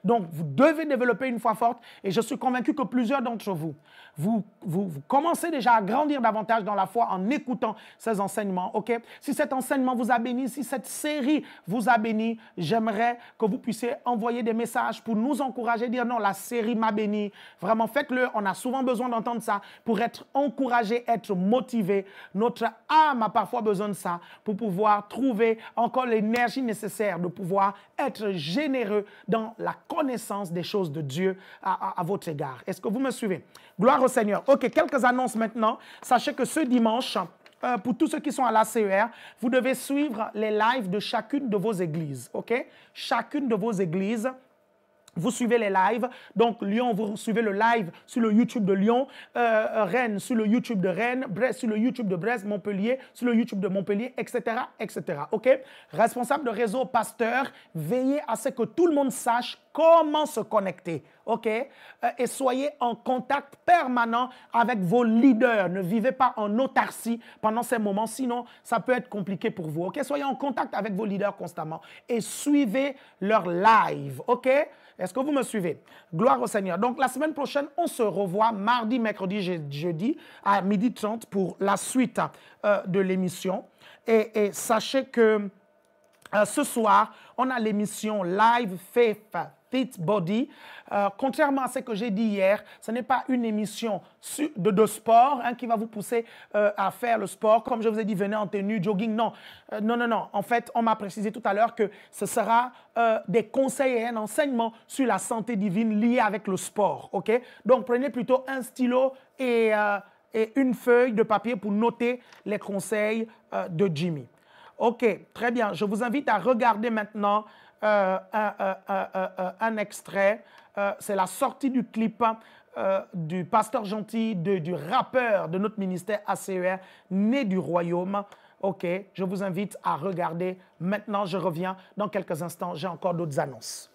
Donc, vous devez développer une foi forte et je suis convaincu que plusieurs d'entre vous, vous, vous, commencez déjà à grandir davantage dans la foi en écoutant ces enseignements. OK Si cet enseignement vous a béni, si cette série vous a béni, j'aimerais que vous puissiez envoyer des messages pour nous encourager, dire non, la série m'a béni. Vraiment, faites-le. On a souvent besoin d'entendre ça pour être encouragé, être motivé. Notre âme a parfois besoin de ça pour pouvoir trouver encore l'énergie nécessaire de pouvoir être généreux dans la connaissance des choses de Dieu à, votre égard. Est-ce que vous me suivez Gloire au Seigneur. OK, quelques annonces maintenant. Sachez que ce dimanche, euh, pour tous ceux qui sont à la CER, vous devez suivre les lives de chacune de vos églises. OK Chacune de vos églises vous suivez les lives. Donc, Lyon, vous suivez le live sur le YouTube de Lyon. Euh, euh, Rennes, sur le YouTube de Rennes. Brest, sur le YouTube de Brest. Montpellier, sur le YouTube de Montpellier, etc. etc. OK Responsable de réseau, pasteur, veillez à ce que tout le monde sache comment se connecter. OK euh, Et soyez en contact permanent avec vos leaders. Ne vivez pas en autarcie pendant ces moments, sinon ça peut être compliqué pour vous. OK Soyez en contact avec vos leaders constamment et suivez leurs lives. OK est-ce que vous me suivez Gloire au Seigneur. Donc la semaine prochaine, on se revoit mardi, mercredi, jeudi à 12h30 pour la suite euh, de l'émission. Et, sachez que euh, ce soir, on a l'émission Live Faith Fit Body. Euh, contrairement à ce que j'ai dit hier, ce n'est pas une émission de, sport hein, qui va vous pousser euh, à faire le sport. Comme je vous ai dit, venez en tenue, jogging. Non, euh, non, non, non. En fait, on m'a précisé tout à l'heure que ce sera des conseils et un enseignement sur la santé divine liée avec le sport. OK Donc, prenez plutôt un stylo et, et une feuille de papier pour noter les conseils de Jimmy. OK, très bien. Je vous invite à regarder maintenant euh, euh, euh, un, extrait. C'est la sortie du clip du pasteur gentil, du rappeur de notre ministère ACER, né du royaume. Ok, je vous invite à regarder. Maintenant, je reviens. Dans quelques instants, j'ai encore d'autres annonces.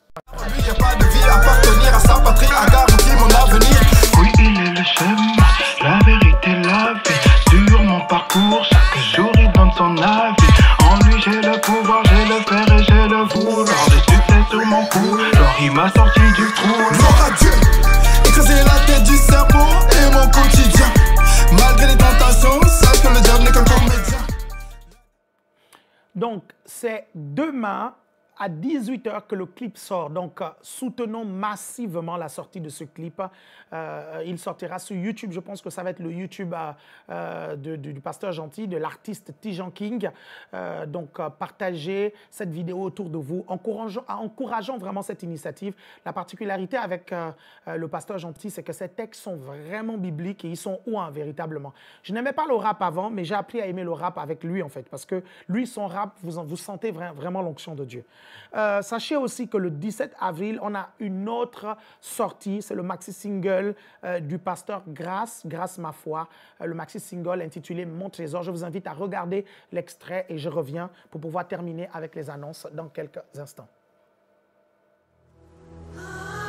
à 18h que le clip sort. Donc, euh, soutenons massivement la sortie de ce clip. Euh, il sortira sur YouTube. Je pense que ça va être le YouTube euh, euh, du pasteur gentil, de l'artiste Tijan King. donc, partagez cette vidéo autour de vous, encourageant vraiment cette initiative. La particularité avec le pasteur gentil, c'est que ces textes sont vraiment bibliques et ils sont ouins, hein, véritablement. Je n'aimais pas le rap avant, mais j'ai appris à aimer le rap avec lui en fait, parce que lui, son rap, vous, sentez vraiment l'onction de Dieu. Euh, sachez aussi que le 17 avril, on a une autre sortie, c'est le maxi single euh, du pasteur Grâce, Grâce ma foi, euh, le maxi single intitulé Mon trésor. Je vous invite à regarder l'extrait et je reviens pour pouvoir terminer avec les annonces dans quelques instants. Ah.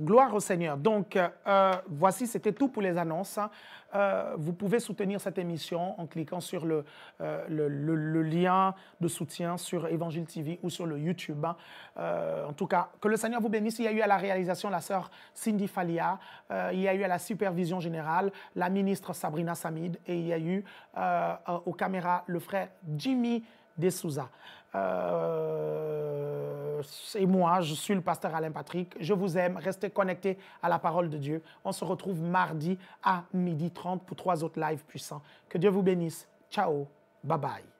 gloire au Seigneur. Donc, euh, voici, c'était tout pour les annonces. Hein. Euh, vous pouvez soutenir cette émission en cliquant sur le, euh, le, le, lien de soutien sur Évangile TV ou sur le YouTube. Hein. en tout cas, que le Seigneur vous bénisse. Il y a eu à la réalisation la sœur Cindy Falia, il y a eu à la supervision générale la ministre Sabrina Samid et il y a eu aux caméras le frère Jimmy Dessouza c'est euh, et moi, je suis le pasteur Alain Patrick. Je vous aime. Restez connectés à la parole de Dieu. On se retrouve mardi à midi 30 pour trois autres lives puissants. Que Dieu vous bénisse. Ciao. Bye bye.